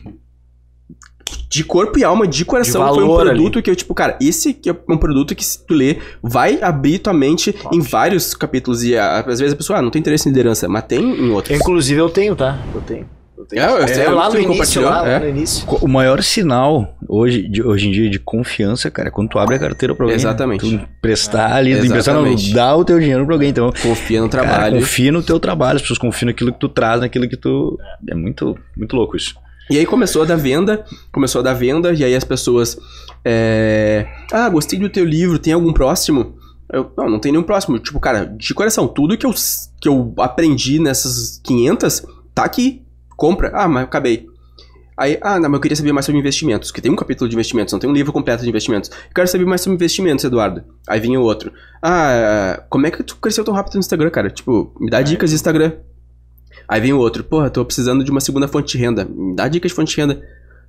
de corpo e alma, de coração, de valor, foi um produto ali. que eu, tipo, cara, esse é um produto que se tu ler, vai abrir tua mente em vários capítulos. E ah, às vezes a pessoa, ah, não tem interesse em liderança, mas tem em outros. Inclusive eu tenho, tá? Eu tenho. Eu tenho. É, eu, é, é, lá, no início, lá, é. lá no é. início. O maior sinal hoje, de, hoje em dia de confiança, cara, é quando tu abre a carteira pra alguém. Exatamente. Tu prestar ah, ali, tu não, dá o teu dinheiro pra alguém. Então, confia no trabalho. Cara, confia no teu trabalho, as pessoas confiam naquilo que tu traz, naquilo que tu. É muito, muito louco isso. E aí começou a dar venda, começou a dar venda, e aí as pessoas. É... Ah, gostei do teu livro, tem algum próximo? Eu, não, não tem nenhum próximo. Tipo, cara, de coração, tudo que eu, que eu aprendi nessas 500 tá aqui. Compra. Ah, mas eu acabei. Aí, ah, não, mas eu queria saber mais sobre investimentos, que tem um capítulo de investimentos, não tem um livro completo de investimentos. Eu quero saber mais sobre investimentos, Eduardo. Aí vinha o outro. Ah, como é que tu cresceu tão rápido no Instagram, cara? Tipo, me dá dicas de Instagram. Aí vem o outro, porra, tô precisando de uma segunda fonte de renda. Me dá dicas de fonte de renda.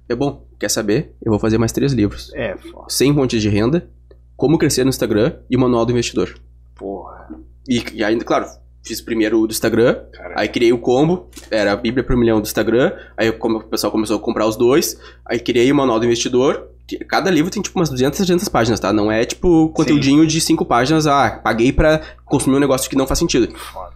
É bom, quer saber? Eu vou fazer mais três livros. É, foda. Sem fontes de renda, como crescer no Instagram e o manual do investidor. Porra. E, e ainda, claro, fiz primeiro o do Instagram, Caramba. aí criei o combo, era a Bíblia para milhão do Instagram, aí o pessoal começou a comprar os dois, aí criei o manual do investidor, cada livro tem tipo umas 200, 300 páginas, tá? Não é tipo conteúdinho Sim. de cinco páginas, ah, paguei para consumir um negócio que não faz sentido. Foda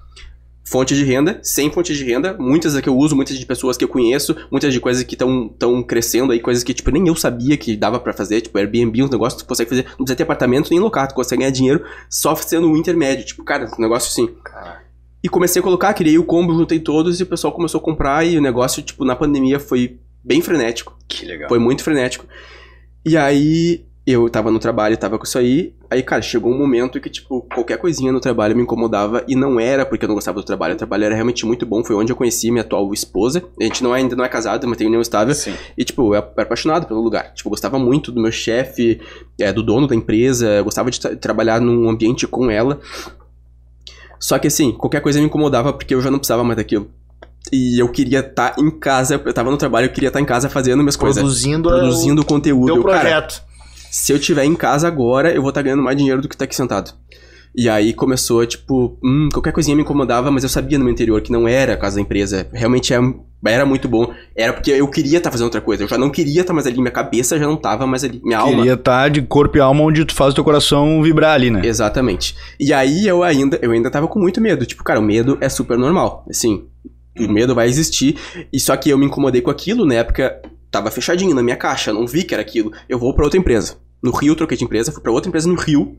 fonte de renda, sem fonte de renda, muitas é que eu uso, muitas de pessoas que eu conheço, muitas de coisas que estão tão crescendo aí, coisas que, tipo, nem eu sabia que dava para fazer, tipo, Airbnb, uns negócios que tu consegue fazer, não precisa ter apartamento nem locar, tu consegue ganhar dinheiro só sendo um intermédio, tipo, cara, um negócio assim. E comecei a colocar, criei o combo, juntei todos e o pessoal começou a comprar e o negócio, tipo, na pandemia foi bem frenético. Que legal. Foi muito frenético. E aí eu tava no trabalho, tava com isso aí. Aí, cara, chegou um momento que, tipo, qualquer coisinha no trabalho me incomodava e não era porque eu não gostava do trabalho. O trabalho era realmente muito bom, foi onde eu conheci minha atual esposa. A gente não é, ainda não é casado, mas tem união estável. Sim. E, tipo, eu era apaixonado pelo lugar. Tipo, gostava muito do meu chefe, é, do dono da empresa, eu gostava de tra trabalhar num ambiente com ela. Só que, assim, qualquer coisa me incomodava porque eu já não precisava mais daquilo. E eu queria estar tá em casa, eu tava no trabalho, eu queria estar tá em casa fazendo minhas produzindo coisas. Produzindo. Produzindo conteúdo. Teu projeto. Cara, se eu tiver em casa agora, eu vou estar tá ganhando mais dinheiro do que estar tá aqui sentado. E aí começou, tipo, hum, qualquer coisinha me incomodava, mas eu sabia no meu interior que não era a casa da empresa. Realmente era, é, era muito bom. Era porque eu queria estar tá fazendo outra coisa. Eu já não queria estar tá mais ali, minha cabeça já não estava mais ali, minha queria alma. Queria estar tá de corpo e alma onde tu faz o teu coração vibrar ali, né? Exatamente. E aí eu ainda, eu ainda tava com muito medo. Tipo, cara, o medo é super normal. Assim, o medo vai existir. E só que eu me incomodei com aquilo na né? época tava fechadinho na minha caixa, não vi que era aquilo. Eu vou para outra empresa. No Rio, troquei de empresa, fui para outra empresa no Rio.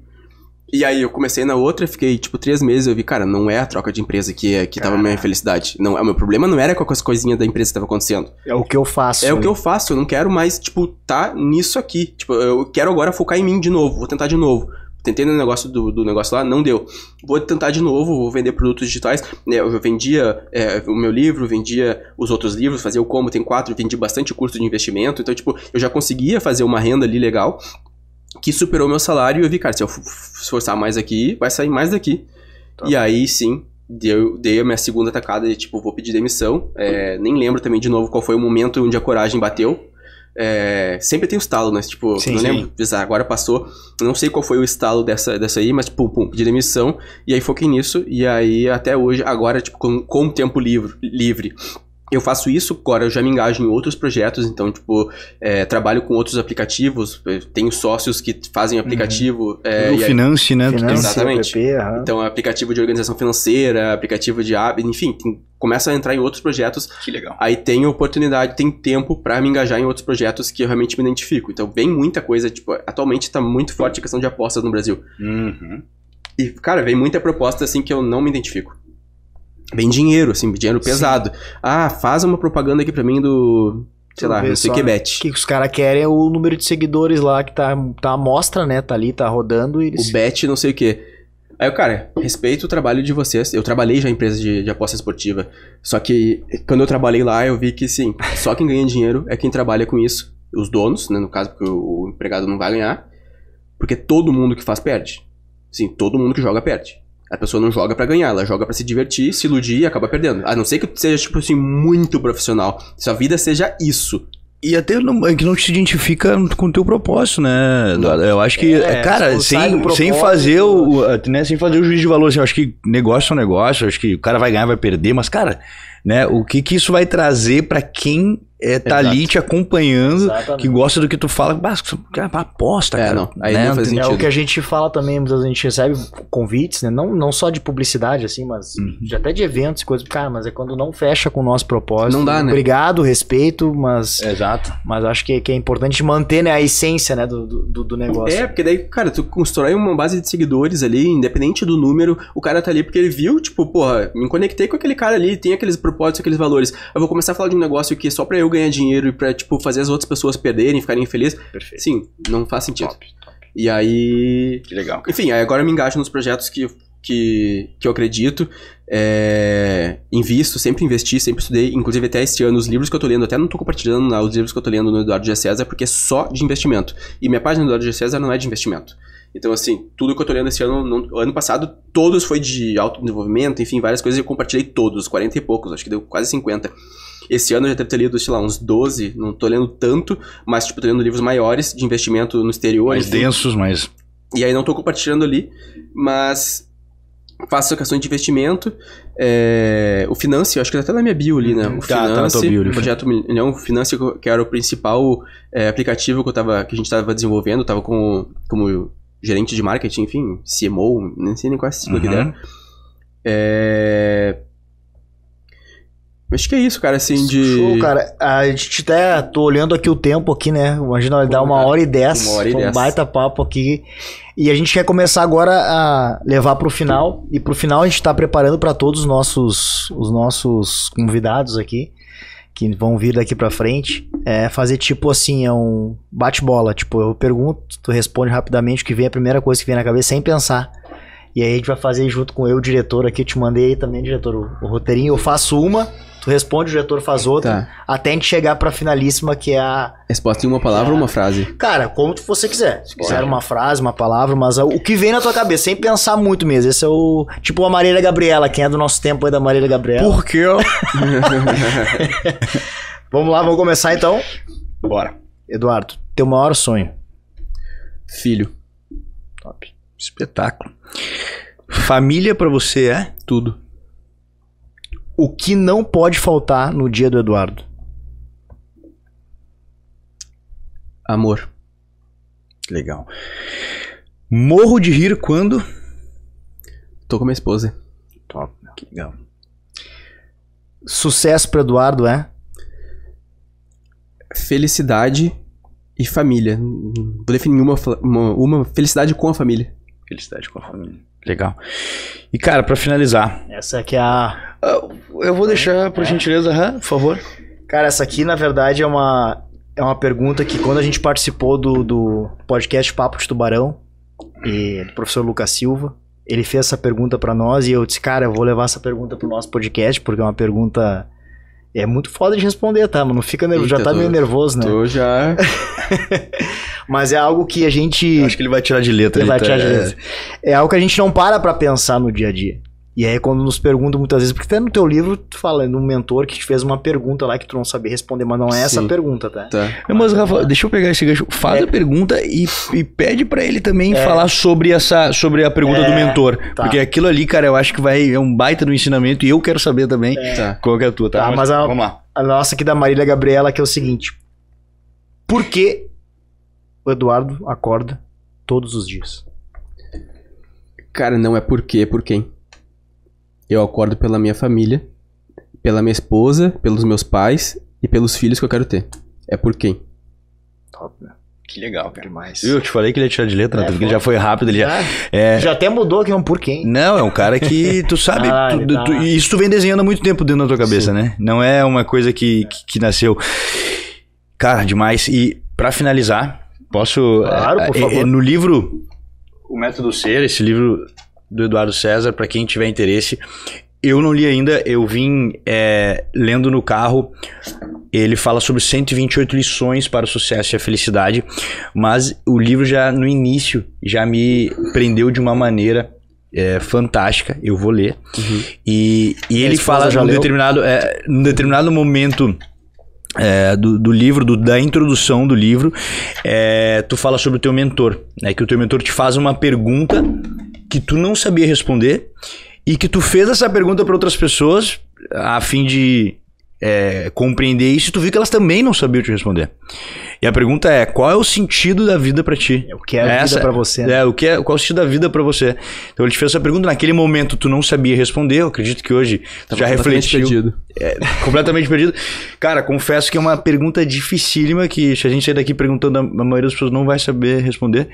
E aí eu comecei na outra, fiquei tipo três meses, eu vi, cara, não é a troca de empresa que, é, que tava a minha infelicidade. Não, é, o meu problema não era com as coisinhas da empresa que tava acontecendo. É o que eu faço. É né? o que eu faço, eu não quero mais, tipo, tá nisso aqui. Tipo, eu quero agora focar em mim de novo, vou tentar de novo. Tentei no negócio do, do, negócio lá, não deu. Vou tentar de novo, vou vender produtos digitais. É, eu vendia é, o meu livro, vendia os outros livros, fazia o Como Tem Quatro, vendi bastante curso de investimento. Então, tipo, eu já conseguia fazer uma renda ali legal que superou meu salário. E eu vi, cara, se eu forçar mais aqui, vai sair mais daqui. Tá. E aí, sim, deu, dei a minha segunda tacada de, tipo, vou pedir demissão. É, nem lembro também de novo qual foi o momento onde a coragem bateu. É, sempre tem o um estalo, né? Tipo, sim, não lembro, sim. Ah, agora passou. Não sei qual foi o estalo dessa, dessa aí, mas, pum, tipo, pum, pedi demissão. E aí foquei nisso. E aí, até hoje, agora, tipo, com, com tempo livre, livre eu faço isso, agora eu já me engajo em outros projetos, então, tipo, é, trabalho com outros aplicativos, tenho sócios que fazem uhum. aplicativo. Uhum. É, o Finance, né? Finance, exatamente. PP, uhum. Então, é aplicativo de organização financeira, aplicativo de app, enfim, tem, começa a entrar em outros projetos. Que legal. Aí tem oportunidade, tem tempo para me engajar em outros projetos que eu realmente me identifico. Então, vem muita coisa, tipo, atualmente tá muito forte a questão de apostas no Brasil. Uhum. E, cara, vem muita proposta, assim, que eu não me identifico. Bem dinheiro, assim, dinheiro pesado. Sim. Ah, faz uma propaganda aqui pra mim do. Sei lá, não sei o que bet. O que os caras querem é o número de seguidores lá que tá, tá à mostra, né? Tá ali, tá rodando. E eles... O bet, não sei o que. Aí o cara, respeito o trabalho de vocês. Eu trabalhei já em empresa de, de, aposta esportiva. Só que quando eu trabalhei lá, eu vi que sim, só quem ganha dinheiro é quem trabalha com isso. Os donos, né? No caso, porque o, o empregado não vai ganhar. Porque todo mundo que faz perde. Sim, todo mundo que joga perde. A pessoa não joga para ganhar, ela joga para se divertir, se iludir e acaba perdendo. A não ser que seja, tipo assim, muito profissional. Sua vida seja isso. E até não, é que não te identifica com o teu propósito, né? Não. Eu acho que, é, é cara, tipo, sem, sem fazer o. Né, sem fazer o juiz de valor, assim, eu acho que negócio é um negócio, acho que o cara vai ganhar, vai perder, mas, cara, né, o que, que isso vai trazer para quem é, tá ali te acompanhando, Exatamente. que gosta do que tu fala, é aposta, é, cara. Não, aí né? não faz sentido. É o que a gente fala também, muitas vezes a gente recebe convites, né? Não, não só de publicidade, assim, mas uhum. até de eventos e coisas. Cara, mas é quando não fecha com o nosso propósito. Não dá, né? Obrigado, respeito, mas. Exato. Mas acho que, que é importante manter né, a essência né, do, do, do negócio. É, porque daí, cara, tu constrói uma base de seguidores ali, independente do número, o cara tá ali porque ele viu, tipo, porra, me conectei com aquele cara ali, tem aqueles propósitos, aqueles valores. Eu vou começar a falar de um negócio que é só pra eu ganhar dinheiro e pra, tipo, fazer as outras pessoas perderem, ficarem infelizes, Perfeito. Sim, não faz sentido. Top, top. E aí. Que legal. Cara. Enfim, aí agora eu me engajo nos projetos que, que, que eu acredito. É, invisto, sempre investi, sempre estudei. Inclusive, até este ano, os livros que eu tô lendo, até não tô compartilhando não, os livros que eu tô lendo no Eduardo G. César, porque é só de investimento. E minha página do Eduardo G. César não é de investimento. Então, assim, tudo que eu tô lendo esse ano, ano passado, todos foi de autodesenvolvimento, enfim, várias coisas, eu compartilhei todos, 40 e poucos, acho que deu quase 50. Esse ano eu já deve ter lido, sei lá, uns 12, não tô lendo tanto, mas, tipo, tô lendo livros maiores de investimento no exterior. Mais enfim. densos, mas... E aí não tô compartilhando ali, mas faço questões de investimento, é, o Finance, eu acho que tá até na minha bio ali, né? O tá, tá Finance, tá o projeto Milhão, o Finance, que era o principal é, aplicativo que, eu tava, que a gente estava desenvolvendo, estava com, como gerente de marketing, enfim, CMO, nem sei nem qual é a sigla tipo uhum. que der. É, Acho que é isso, cara, assim, de. Show, cara. A gente até tô olhando aqui o tempo aqui, né? Imagina, dá uma hora e dez. Uma hora e dez. Um baita papo aqui. E a gente quer começar agora a levar pro final. E pro final a gente tá preparando para todos os nossos, os nossos convidados aqui, que vão vir daqui pra frente, é fazer tipo assim, é um bate-bola. Tipo, eu pergunto, tu responde rapidamente o que vem, a primeira coisa que vem na cabeça, sem pensar. E aí a gente vai fazer junto com eu, o diretor aqui. Te mandei aí também, diretor, o, o roteirinho. Eu faço uma. Tu responde, o diretor faz outra, tá. até a gente chegar pra finalíssima, que é a. Resposta em uma palavra é ou uma frase? Cara, como você quiser. Se quiser uma frase, uma palavra, mas o que vem na tua cabeça, sem pensar muito mesmo. Esse é o. Tipo a Marília Gabriela, quem é do nosso tempo aí da Marília Gabriela. Por que vamos lá, vamos começar então. Bora. Eduardo, teu maior sonho? Filho. Top. Espetáculo. Família para você é? Tudo o que não pode faltar no dia do Eduardo? Amor. Legal. Morro de rir quando? Tô com minha esposa. Top. Legal. Sucesso para Eduardo é? Felicidade e família. Vou definir uma, uma, uma felicidade com a família. Felicidade com a família. Legal. E cara, para finalizar, essa aqui é a ah, eu vou deixar, por gentileza, uhum, por favor. Cara, essa aqui, na verdade, é uma, é uma pergunta que quando a gente participou do, do podcast Papo de Tubarão, e do professor Lucas Silva, ele fez essa pergunta para nós e eu disse, cara, eu vou levar essa pergunta pro nosso podcast, porque é uma pergunta... É muito foda de responder, tá? Mas não fica nervoso, já tá meio nervoso, né? Tô já. Mas é algo que a gente... Eu acho que ele vai tirar de letra. Ele, ele vai tirar tá- de letra. É algo que a gente não para pra pensar no dia a dia. E aí, quando nos perguntam muitas vezes, porque até no teu livro tu fala de um mentor que te fez uma pergunta lá que tu não sabia responder, mas não é Sim. essa pergunta, tá? tá. Mas, é, mas Rafa, deixa eu pegar esse gancho. Faz é. a pergunta e, e pede para ele também é. falar sobre essa sobre a pergunta é. do mentor. Tá. Porque aquilo ali, cara, eu acho que vai é um baita do ensinamento e eu quero saber também é. Tá. qual é a tua, tá? tá mas a, vamos lá. A nossa aqui da Marília Gabriela, que é o seguinte: Por que o Eduardo acorda todos os dias? Cara, não é por quê, é por quem. Eu acordo pela minha família, pela minha esposa, pelos meus pais e pelos filhos que eu quero ter. É por quem? Top, né? Que legal, cara. Demais. Eu te falei que ele ia tirar de letra, é, porque ele já foi rápido. Ele já, ah, é... já até mudou aqui um por quem. Não, é um cara que tu sabe. ah, tu, tu, isso tu vem desenhando há muito tempo dentro da tua cabeça, Sim. né? Não é uma coisa que, é. que, que nasceu. Cara, demais. E para finalizar, posso. Claro, é, por é, favor. No livro. O Método Ser, esse livro do Eduardo César, para quem tiver interesse. Eu não li ainda, eu vim é, lendo no carro. Ele fala sobre 128 lições para o sucesso e a felicidade, mas o livro já no início já me prendeu de uma maneira é, fantástica. Eu vou ler. Uhum. E, e ele fala já num determinado, é, num determinado momento. É, do, do, livro, do, da introdução do livro, é, tu fala sobre o teu mentor, né? Que o teu mentor te faz uma pergunta que tu não sabia responder e que tu fez essa pergunta para outras pessoas a fim de é, compreender isso e tu viu que elas também não sabiam te responder. E a pergunta é: qual é o sentido da vida para ti? É o que é a essa, vida para você? Né? É, o que é, qual é o sentido da vida para você? Então ele te fez essa pergunta, naquele momento tu não sabia responder, eu acredito que hoje tá já completamente refletiu. Perdido. É, completamente perdido. Cara, confesso que é uma pergunta dificílima que se a gente sair daqui perguntando, a maioria das pessoas não vai saber responder.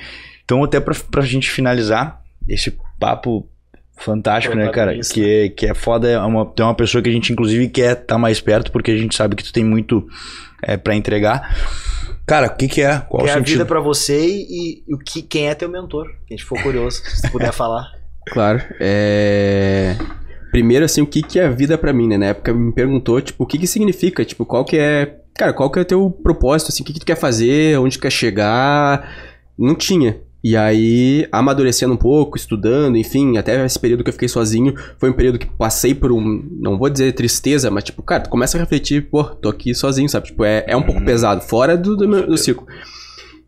Então, até para a gente finalizar, esse papo fantástico, né, cara? Que, é, que é foda, é uma, tem uma pessoa que a gente inclusive quer estar tá mais perto, porque a gente sabe que tu tem muito é, para entregar. Cara, o que, que é? Qual que o é a vida para você e, e, o que, quem é teu mentor? Que a gente ficou curioso, se puder falar. Claro. É... Primeiro, assim, o que, que é a vida para mim, né? Na época me perguntou, tipo, o que, que significa? Tipo, qual que é. Cara, qual que é o teu propósito? Assim, o que, que tu quer fazer? Onde tu quer chegar? Não tinha. E aí, amadurecendo um pouco, estudando, enfim, até esse período que eu fiquei sozinho, foi um período que passei por um, não vou dizer tristeza, mas tipo, cara, tu começa a refletir, pô, tô aqui sozinho, sabe? Tipo, é, é um pouco uhum. pesado, fora do, do, meu, do ciclo.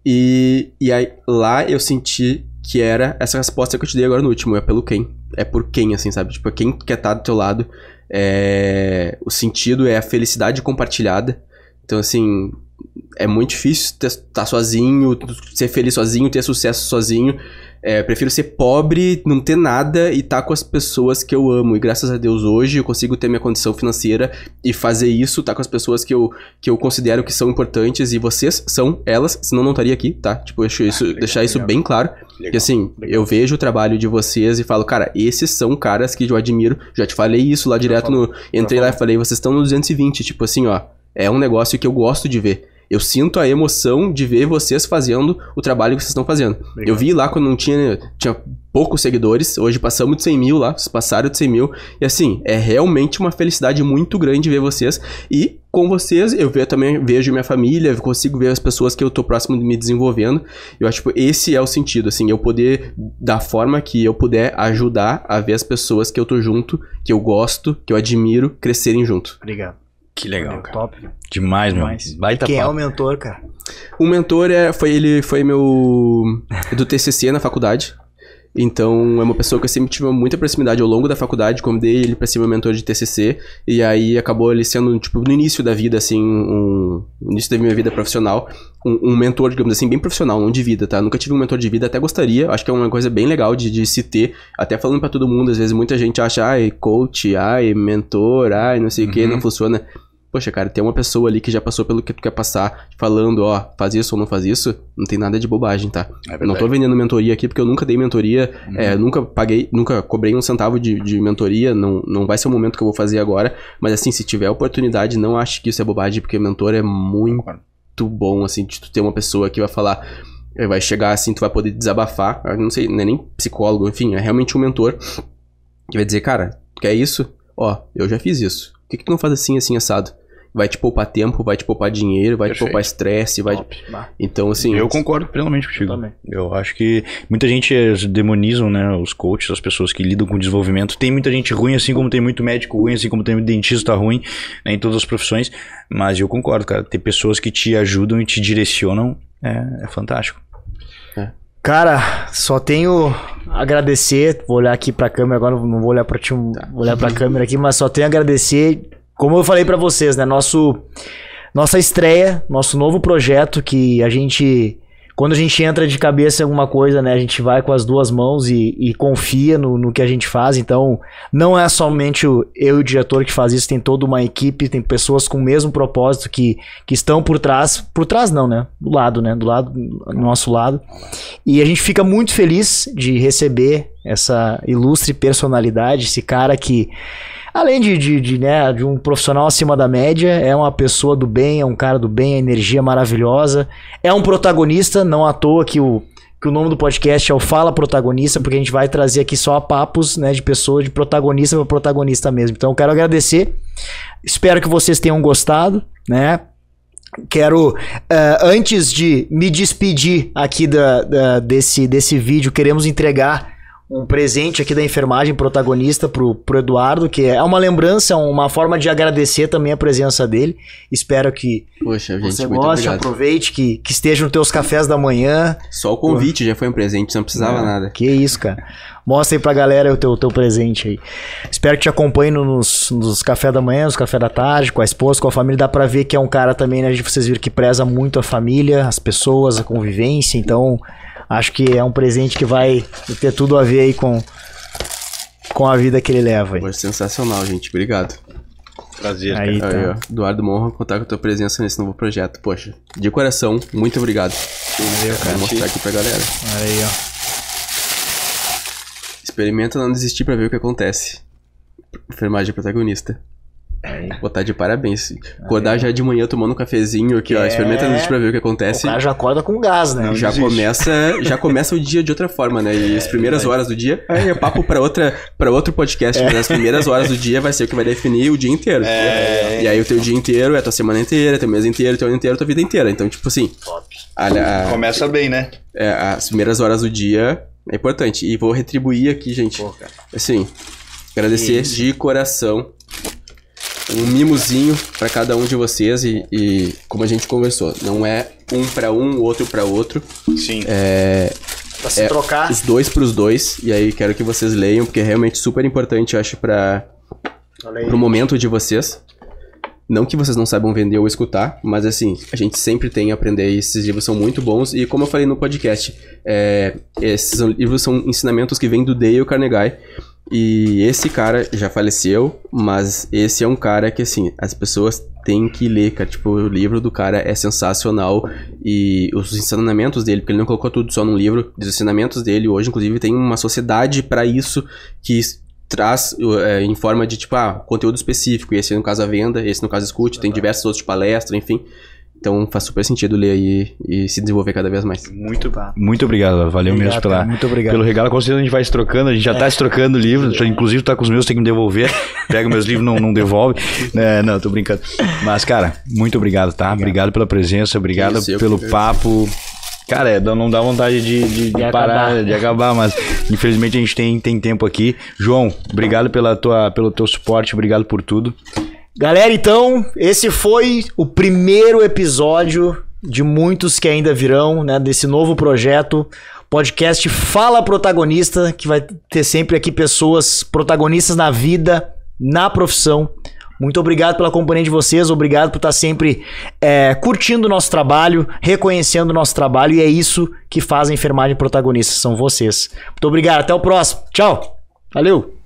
E, e aí, lá eu senti que era essa resposta que eu te dei agora no último, é pelo quem. É por quem, assim, sabe? Tipo, é quem quer estar tá do teu lado. É... O sentido é a felicidade compartilhada. Então, assim, é muito difícil estar tá sozinho, ser feliz sozinho, ter sucesso sozinho. É, prefiro ser pobre, não ter nada e estar tá com as pessoas que eu amo. E graças a Deus hoje eu consigo ter minha condição financeira e fazer isso, estar tá com as pessoas que eu, que eu considero que são importantes. E vocês são elas, senão não estaria aqui, tá? Tipo, isso, ah, legal, deixar isso legal. bem claro. Legal, que assim, eu vejo o trabalho de vocês e falo, cara, esses são caras que eu admiro. Já te falei isso lá direto no. Entrei lá e falei, vocês estão no 220, tipo assim, ó é um negócio que eu gosto de ver. Eu sinto a emoção de ver vocês fazendo o trabalho que vocês estão fazendo. Obrigado. Eu vi lá quando não tinha, tinha poucos seguidores, hoje passamos de 100 mil lá, vocês passaram de 100 mil. E assim, é realmente uma felicidade muito grande ver vocês. E com vocês, eu vejo, também vejo minha família, consigo ver as pessoas que eu tô próximo de me desenvolvendo. Eu acho que tipo, esse é o sentido, assim, eu poder, da forma que eu puder, ajudar a ver as pessoas que eu tô junto, que eu gosto, que eu admiro, crescerem junto. Obrigado. Que legal, cara. Top. Demais, Demais. mano. Baita Quem é papo. é o mentor, cara? O mentor é, foi ele foi meu é do TCC na faculdade. Então, é uma pessoa que eu sempre tive muita proximidade ao longo da faculdade, convidei ele para ser meu mentor de TCC, e aí acabou ele sendo, tipo, no início da vida, assim, um, no início da minha vida profissional, um, um, mentor, digamos assim, bem profissional, não de vida, tá? Nunca tive um mentor de vida, até gostaria, acho que é uma coisa bem legal de, de se ter, até falando para todo mundo, às vezes muita gente acha, ai, coach, ai, mentor, ai, não sei o uhum. que, não funciona. Poxa, cara, tem uma pessoa ali que já passou pelo que tu quer passar, falando, ó, faz isso ou não faz isso, não tem nada de bobagem, tá? É não tô vendendo mentoria aqui, porque eu nunca dei mentoria, é, uhum. é, nunca paguei, nunca cobrei um centavo de, de mentoria, não, não vai ser o momento que eu vou fazer agora, mas assim, se tiver oportunidade, não acho que isso é bobagem, porque mentor é muito bom, assim, de tu ter uma pessoa que vai falar eh, vai chegar assim, tu vai poder desabafar, não sei, não é nem psicólogo, enfim, é realmente um mentor que vai dizer, cara, tu quer isso? Ó, eu já fiz isso. Por que, que tu não faz assim, assim, assado? vai te poupar tempo, vai te poupar dinheiro, vai Perfeito. te poupar estresse, vai. Top. Então assim. Eu concordo plenamente contigo. Eu, eu acho que muita gente demonizam, né, os coaches, as pessoas que lidam com desenvolvimento. Tem muita gente ruim, assim como tem muito médico ruim, assim como tem muito dentista ruim, né, em todas as profissões. Mas eu concordo, cara. Ter pessoas que te ajudam e te direcionam é, é fantástico. É. Cara, só tenho agradecer. Vou olhar aqui para a câmera agora, não vou olhar para ti, tá. vou olhar a câmera aqui, mas só tenho agradecer como eu falei para vocês, né? Nosso, nossa estreia, nosso novo projeto que a gente. Quando a gente entra de cabeça em alguma coisa, né? A gente vai com as duas mãos e, e confia no, no que a gente faz. Então, não é somente o, eu e o diretor que faz isso, tem toda uma equipe, tem pessoas com o mesmo propósito que, que estão por trás. Por trás não, né? Do lado, né? Do lado, do nosso lado. E a gente fica muito feliz de receber essa ilustre personalidade, esse cara que além de, de, de, né, de um profissional acima da média, é uma pessoa do bem, é um cara do bem, a energia maravilhosa. É um protagonista, não à toa que o, que o nome do podcast é o Fala Protagonista, porque a gente vai trazer aqui só papos né, de pessoa, de protagonista para protagonista mesmo. Então eu quero agradecer, espero que vocês tenham gostado, né? Quero, uh, antes de me despedir aqui da, da, desse, desse vídeo, queremos entregar um presente aqui da enfermagem protagonista pro, pro Eduardo, que é uma lembrança, uma forma de agradecer também a presença dele. Espero que Poxa, gente, você goste, aproveite, que, que esteja nos teus cafés da manhã. Só o convite Pô. já foi um presente, você não precisava não, é, nada. Que isso, cara. Mostra aí pra galera o teu, teu presente aí. Espero que te acompanhe nos, nos cafés da manhã, nos cafés da tarde, com a esposa, com a família. Dá pra ver que é um cara também, né? Vocês viram que preza muito a família, as pessoas, a convivência, então acho que é um presente que vai ter tudo a ver aí com, com a vida que ele leva. Aí. sensacional, gente. Obrigado. Prazer, aí, cara. Tá. Aí, ó. Eduardo Monra, contar com a tua presença nesse novo projeto. Poxa, de coração, muito obrigado. Valeu, cara. Vou mostrar aqui pra galera. Aí, ó. Experimenta não desistir pra ver o que acontece. Enfermagem protagonista. Botar tá de parabéns. Acordar Aí. já de manhã tomando um cafezinho aqui, ó. Experimenta a noite é. pra ver o que acontece. O cara já acorda com gás, né? já começa, já começa o dia de outra forma, né? E é, as primeiras horas do dia, aí é, é papo pra, outra, pra outro podcast. Mas as primeiras horas do dia vai ser o que vai definir o dia inteiro. É. E aí o teu dia inteiro é a tua semana inteira, teu mês inteiro, teu ano inteiro, tua vida inteira. Então, tipo assim. Top. A, a, começa bem, né? É, as primeiras horas do dia é importante. E vou retribuir aqui, gente. Pô, assim, agradecer de coração um mimozinho para cada um de vocês e, e, como a gente conversou, não é um para um, outro para outro. Sim. É, pra se é trocar. Os dois para os dois. E aí quero que vocês leiam, porque é realmente super importante, eu acho, para o momento de vocês. Não que vocês não saibam vender ou escutar, mas assim, a gente sempre tem a aprender e esses livros são muito bons. E como eu falei no podcast, é, esses livros são ensinamentos que vêm do Dale Carnegie. E esse cara já faleceu, mas esse é um cara que, assim, as pessoas têm que ler, cara. Tipo, o livro do cara é sensacional e os ensinamentos dele, porque ele não colocou tudo só num livro, os ensinamentos dele hoje, inclusive, tem uma sociedade para isso que traz é, em forma de, tipo, ah, conteúdo específico. Esse, no caso, a venda, esse, no caso, escute, tem diversos outros de palestra, enfim. Então faz super sentido ler aí e se desenvolver cada vez mais. Muito, muito obrigado, valeu obrigado, mesmo pela, muito obrigado. pelo regalo. Com certeza a gente vai se trocando, a gente já está se é. trocando livros, é. inclusive tá com os meus, tem que me devolver. Pega meus livros, não, não devolve. É, não, tô brincando. Mas, cara, muito obrigado, tá? Obrigado, obrigado pela presença, obrigado Isso, pelo papo. Cara, é, não dá vontade de, de, de parar, acabar. de acabar, mas infelizmente a gente tem, tem tempo aqui. João, obrigado pela tua, pelo teu suporte, obrigado por tudo. Galera, então, esse foi o primeiro episódio de muitos que ainda virão, né, desse novo projeto, podcast Fala Protagonista, que vai ter sempre aqui pessoas protagonistas na vida, na profissão. Muito obrigado pela companhia de vocês, obrigado por estar sempre é, curtindo o nosso trabalho, reconhecendo o nosso trabalho, e é isso que faz a enfermagem protagonista, são vocês. Muito obrigado, até o próximo. Tchau, valeu!